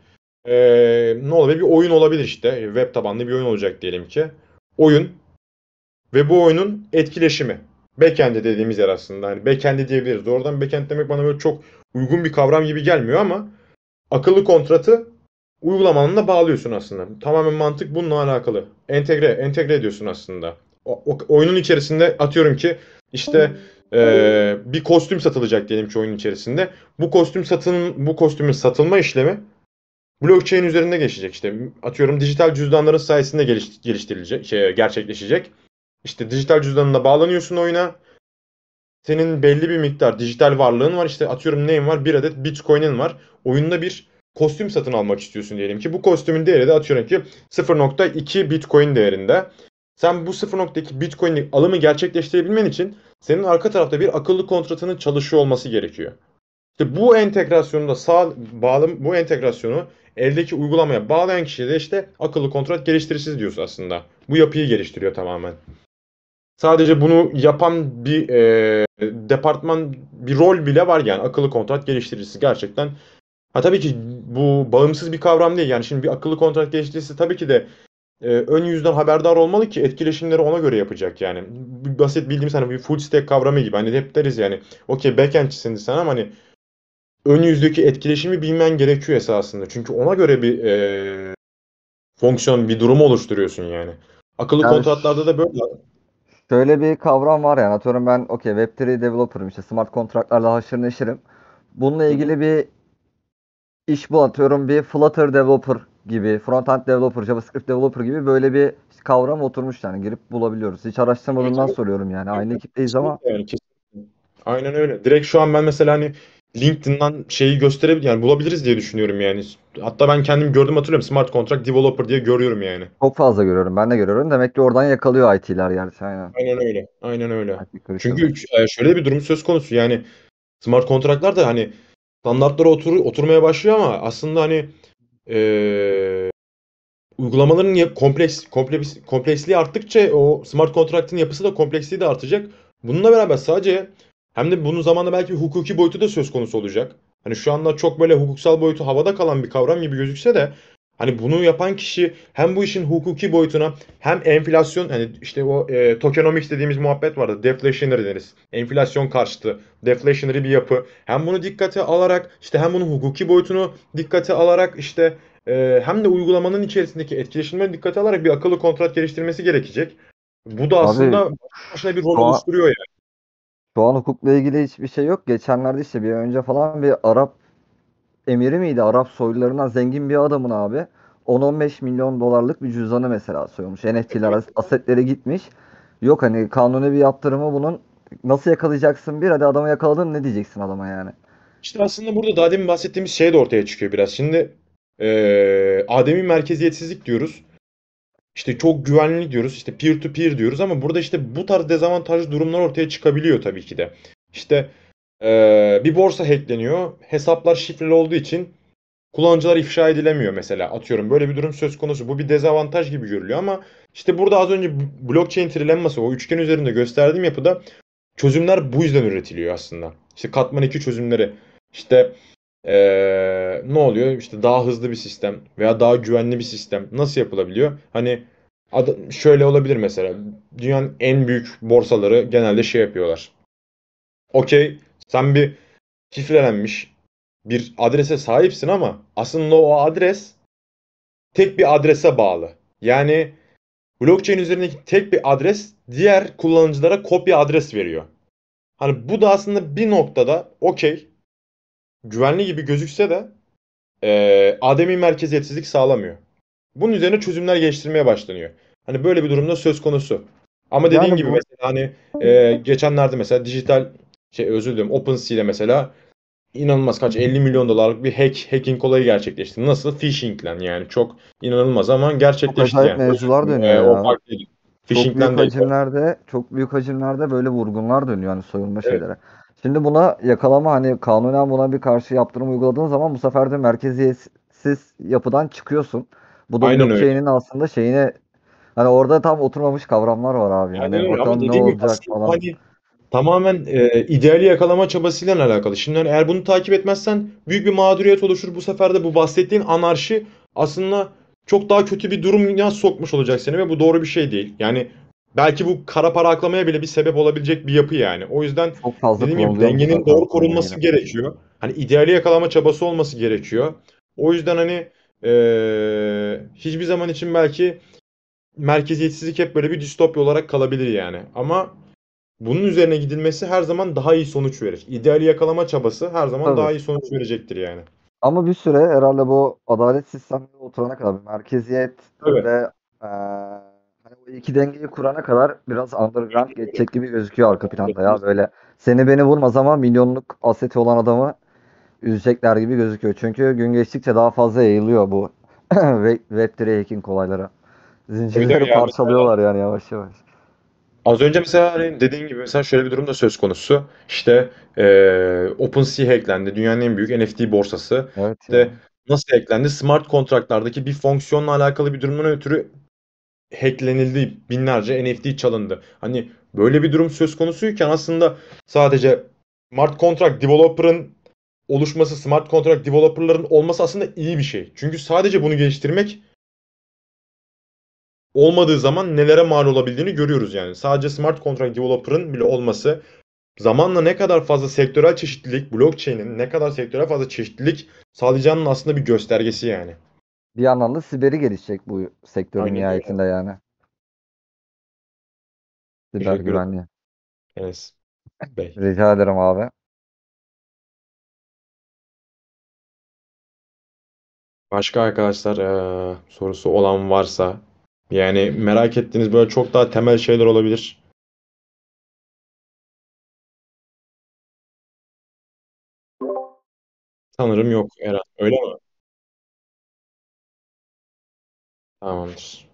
A: ee, ne olabilir? Bir oyun olabilir işte. Web tabanlı bir oyun olacak diyelim ki. Oyun ve bu oyunun etkileşimi. Backend'e dediğimiz yer aslında. Hani backend'e diyebiliriz. Doğrudan backend demek bana böyle çok uygun bir kavram gibi gelmiyor ama akıllı kontratı uygulamanın da bağlıyorsun aslında. Tamamen mantık bununla alakalı. Entegre, entegre ediyorsun aslında. O, o, oyunun içerisinde atıyorum ki işte e, bir kostüm satılacak diyelim ki oyun içerisinde. Bu kostüm satın bu kostümün satılma işlemi blockchain üzerinde geçecek işte. Atıyorum dijital cüzdanların sayesinde geliş, geliştirilecek, şey, gerçekleşecek. İşte dijital cüzdanına bağlanıyorsun oyuna. Senin belli bir miktar dijital varlığın var. İşte atıyorum neyin var? Bir adet Bitcoin'in var. Oyunda bir kostüm satın almak istiyorsun diyelim ki. Bu kostümün değeri de atıyorum ki 0.2 Bitcoin değerinde. Sen bu 0.2 Bitcoin'lik alımı gerçekleştirebilmen için senin arka tarafta bir akıllı kontratının çalışıyor olması gerekiyor. İşte bu entegrasyonu da sağ bağlı bu entegrasyonu eldeki uygulamaya bağlayan kişi de işte akıllı kontrat geliştiricisi diyoruz aslında. Bu yapıyı geliştiriyor tamamen. Sadece bunu yapan bir e, departman bir rol bile var yani akıllı kontrat geliştiricisi gerçekten. Ha tabii ki bu bağımsız bir kavram değil. Yani şimdi bir akıllı kontrat geliştiricisi tabii ki de e, ön yüzden haberdar olmalı ki etkileşimleri ona göre yapacak yani. Basit bildiğimiz hani bir full stack kavramı gibi. Hani hep deriz yani. Okey backendçisin sen ama hani ön yüzdeki etkileşimi bilmen gerekiyor esasında. Çünkü ona göre bir e, fonksiyon, bir durum oluşturuyorsun yani. Akıllı yani kontratlarda
B: da böyle.
C: Şöyle bir kavram var yani. Atıyorum ben okey Web3 developer'ım işte smart kontratlarla haşır neşirim. Bununla ilgili bir iş bu atıyorum bir Flutter developer gibi, front end developer, JavaScript developer gibi böyle bir kavram oturmuş yani girip
A: bulabiliyoruz. Hiç araştırmadığımdan evet, soruyorum yani. Aynı ekipteyiz ama. Aynen öyle. Direkt şu an ben mesela hani LinkedIn'dan şeyi gösterebilir yani bulabiliriz diye düşünüyorum yani. Hatta ben kendim gördüm hatırlıyorum smart contract developer diye görüyorum yani.
C: Çok fazla görüyorum ben de görüyorum. Demek ki oradan yakalıyor IT'ler yani. aynen.
A: Aynen öyle. Aynen öyle. Çünkü e, şöyle bir durum söz konusu yani smart kontratlar da hani standartlara otur, oturmaya başlıyor ama aslında hani e, uygulamaların kompleks, kompleks kompleksliği arttıkça o smart kontraktın yapısı da kompleksliği de artacak. Bununla beraber sadece hem de bunun zamanında belki hukuki boyutu da söz konusu olacak. Hani şu anda çok böyle hukuksal boyutu havada kalan bir kavram gibi gözükse de Hani bunu yapan kişi hem bu işin hukuki boyutuna hem enflasyon hani işte o e, tokenomics dediğimiz muhabbet vardı. Deflationary deriz. Enflasyon karşıtı, deflationary bir yapı. Hem bunu dikkate alarak işte hem bunun hukuki boyutunu dikkate alarak işte e, hem de uygulamanın içerisindeki etkileşimleri dikkate alarak bir akıllı kontrat geliştirmesi gerekecek.
C: Bu da aslında Abi,
A: başına bir rol an, oluşturuyor yani.
C: Şu an hukukla ilgili hiçbir şey yok. Geçenlerde işte bir önce falan bir Arap emiri miydi? Arap soylularından zengin bir adamın abi. 10-15 milyon dolarlık bir cüzdanı mesela soyulmuş. NFT'ler asetlere gitmiş. Yok hani kanuni bir yaptırımı bunun nasıl yakalayacaksın bir hadi adamı yakaladın ne
A: diyeceksin adama yani. İşte aslında burada daha demin bahsettiğimiz şey de ortaya çıkıyor biraz. Şimdi ee, Adem'in merkeziyetsizlik diyoruz. İşte çok güvenli diyoruz. İşte peer to peer diyoruz ama burada işte bu tarz dezavantajlı durumlar ortaya çıkabiliyor tabii ki de. İşte ee, bir borsa hackleniyor. Hesaplar şifreli olduğu için kullanıcılar ifşa edilemiyor mesela. Atıyorum böyle bir durum söz konusu. Bu bir dezavantaj gibi görülüyor ama işte burada az önce blockchain trilemması o üçgen üzerinde gösterdiğim yapıda çözümler bu yüzden üretiliyor aslında. İşte katman 2 çözümleri işte ee, ne oluyor? İşte daha hızlı bir sistem veya daha güvenli bir sistem nasıl yapılabiliyor? Hani ad- şöyle olabilir mesela. Dünyanın en büyük borsaları genelde şey yapıyorlar. Okey sen bir şifrelenmiş bir adrese sahipsin ama aslında o adres tek bir adrese bağlı. Yani blockchain üzerindeki tek bir adres diğer kullanıcılara kopya adres veriyor. Hani bu da aslında bir noktada okey güvenli gibi gözükse de e, ademi merkeziyetsizlik sağlamıyor. Bunun üzerine çözümler geliştirmeye başlanıyor. Hani böyle bir durumda söz konusu. Ama dediğin yani gibi bu... mesela hani e, geçenlerde mesela dijital şey özür diliyorum OpenSea ile mesela inanılmaz kaç 50 milyon dolarlık bir hack hacking olayı gerçekleşti. Nasıl? Phishing'len yani çok inanılmaz ama gerçekleşti çok yani. mevzular dönüyor ee, ya. O farklı değil. çok büyük hacimlerde,
C: de. çok büyük hacimlerde böyle vurgunlar dönüyor yani soyulma evet. şeylere. Şimdi buna yakalama hani kanunen buna bir karşı yaptırım uyguladığın zaman bu sefer de merkeziyetsiz yapıdan çıkıyorsun. Bu da blockchain'in aslında şeyine hani orada tam oturmamış kavramlar
A: var abi. Yani, yani bakalım ne olacak gibi, falan. Hani Tamamen e, ideali yakalama çabasıyla alakalı. Şimdi hani eğer bunu takip etmezsen büyük bir mağduriyet oluşur. Bu sefer de bu bahsettiğin anarşi aslında çok daha kötü bir durum durumya sokmuş olacak seni ve bu doğru bir şey değil. Yani belki bu kara para aklamaya bile bir sebep olabilecek bir yapı yani. O yüzden çok fazla dediğim gibi dengenin doğru korunması yani. gerekiyor. Hani ideali yakalama çabası olması gerekiyor. O yüzden hani ee, hiçbir zaman için belki merkeziyetsizlik hep böyle bir distopya olarak kalabilir yani. Ama bunun üzerine gidilmesi her zaman daha iyi sonuç verir. İdeali yakalama çabası her zaman Tabii. daha iyi sonuç verecektir yani.
C: Ama bir süre herhalde bu adalet sistemine oturana kadar merkeziyet evet. ve e, hani o iki dengeyi kurana kadar biraz underground geçecek gibi gözüküyor arka planda ya böyle. Seni beni vurma zaman milyonluk aseti olan adamı üzecekler gibi gözüküyor. Çünkü gün geçtikçe daha fazla yayılıyor bu Web3 hacking olaylara.
A: Zincirleri parçalıyorlar yani yavaş yavaş. Az önce mesela hani dediğin gibi mesela şöyle bir durum da söz konusu. İşte e, OpenSea hacklendi. Dünyanın en büyük NFT borsası. Evet. İşte nasıl hacklendi? Smart kontratlardaki bir fonksiyonla alakalı bir durumdan ötürü hacklenildi. Binlerce NFT çalındı. Hani böyle bir durum söz konusuyken aslında sadece smart contract developer'ın oluşması, smart contract developer'ların olması aslında iyi bir şey. Çünkü sadece bunu geliştirmek olmadığı zaman nelere mal olabildiğini görüyoruz yani. Sadece smart contract developer'ın bile olması zamanla ne kadar fazla sektörel çeşitlilik, blockchain'in ne kadar sektörel fazla çeşitlilik sağlayacağının aslında bir göstergesi yani. Bir yandan da siberi gelişecek bu sektörün Aynen nihayetinde öyle. yani.
B: Siber güvenliği. Enes Bey. [laughs] Rica ederim abi. Başka arkadaşlar e, sorusu olan varsa yani merak ettiğiniz böyle çok daha temel şeyler olabilir. Sanırım yok Eren. Öyle mi? Tamamdır.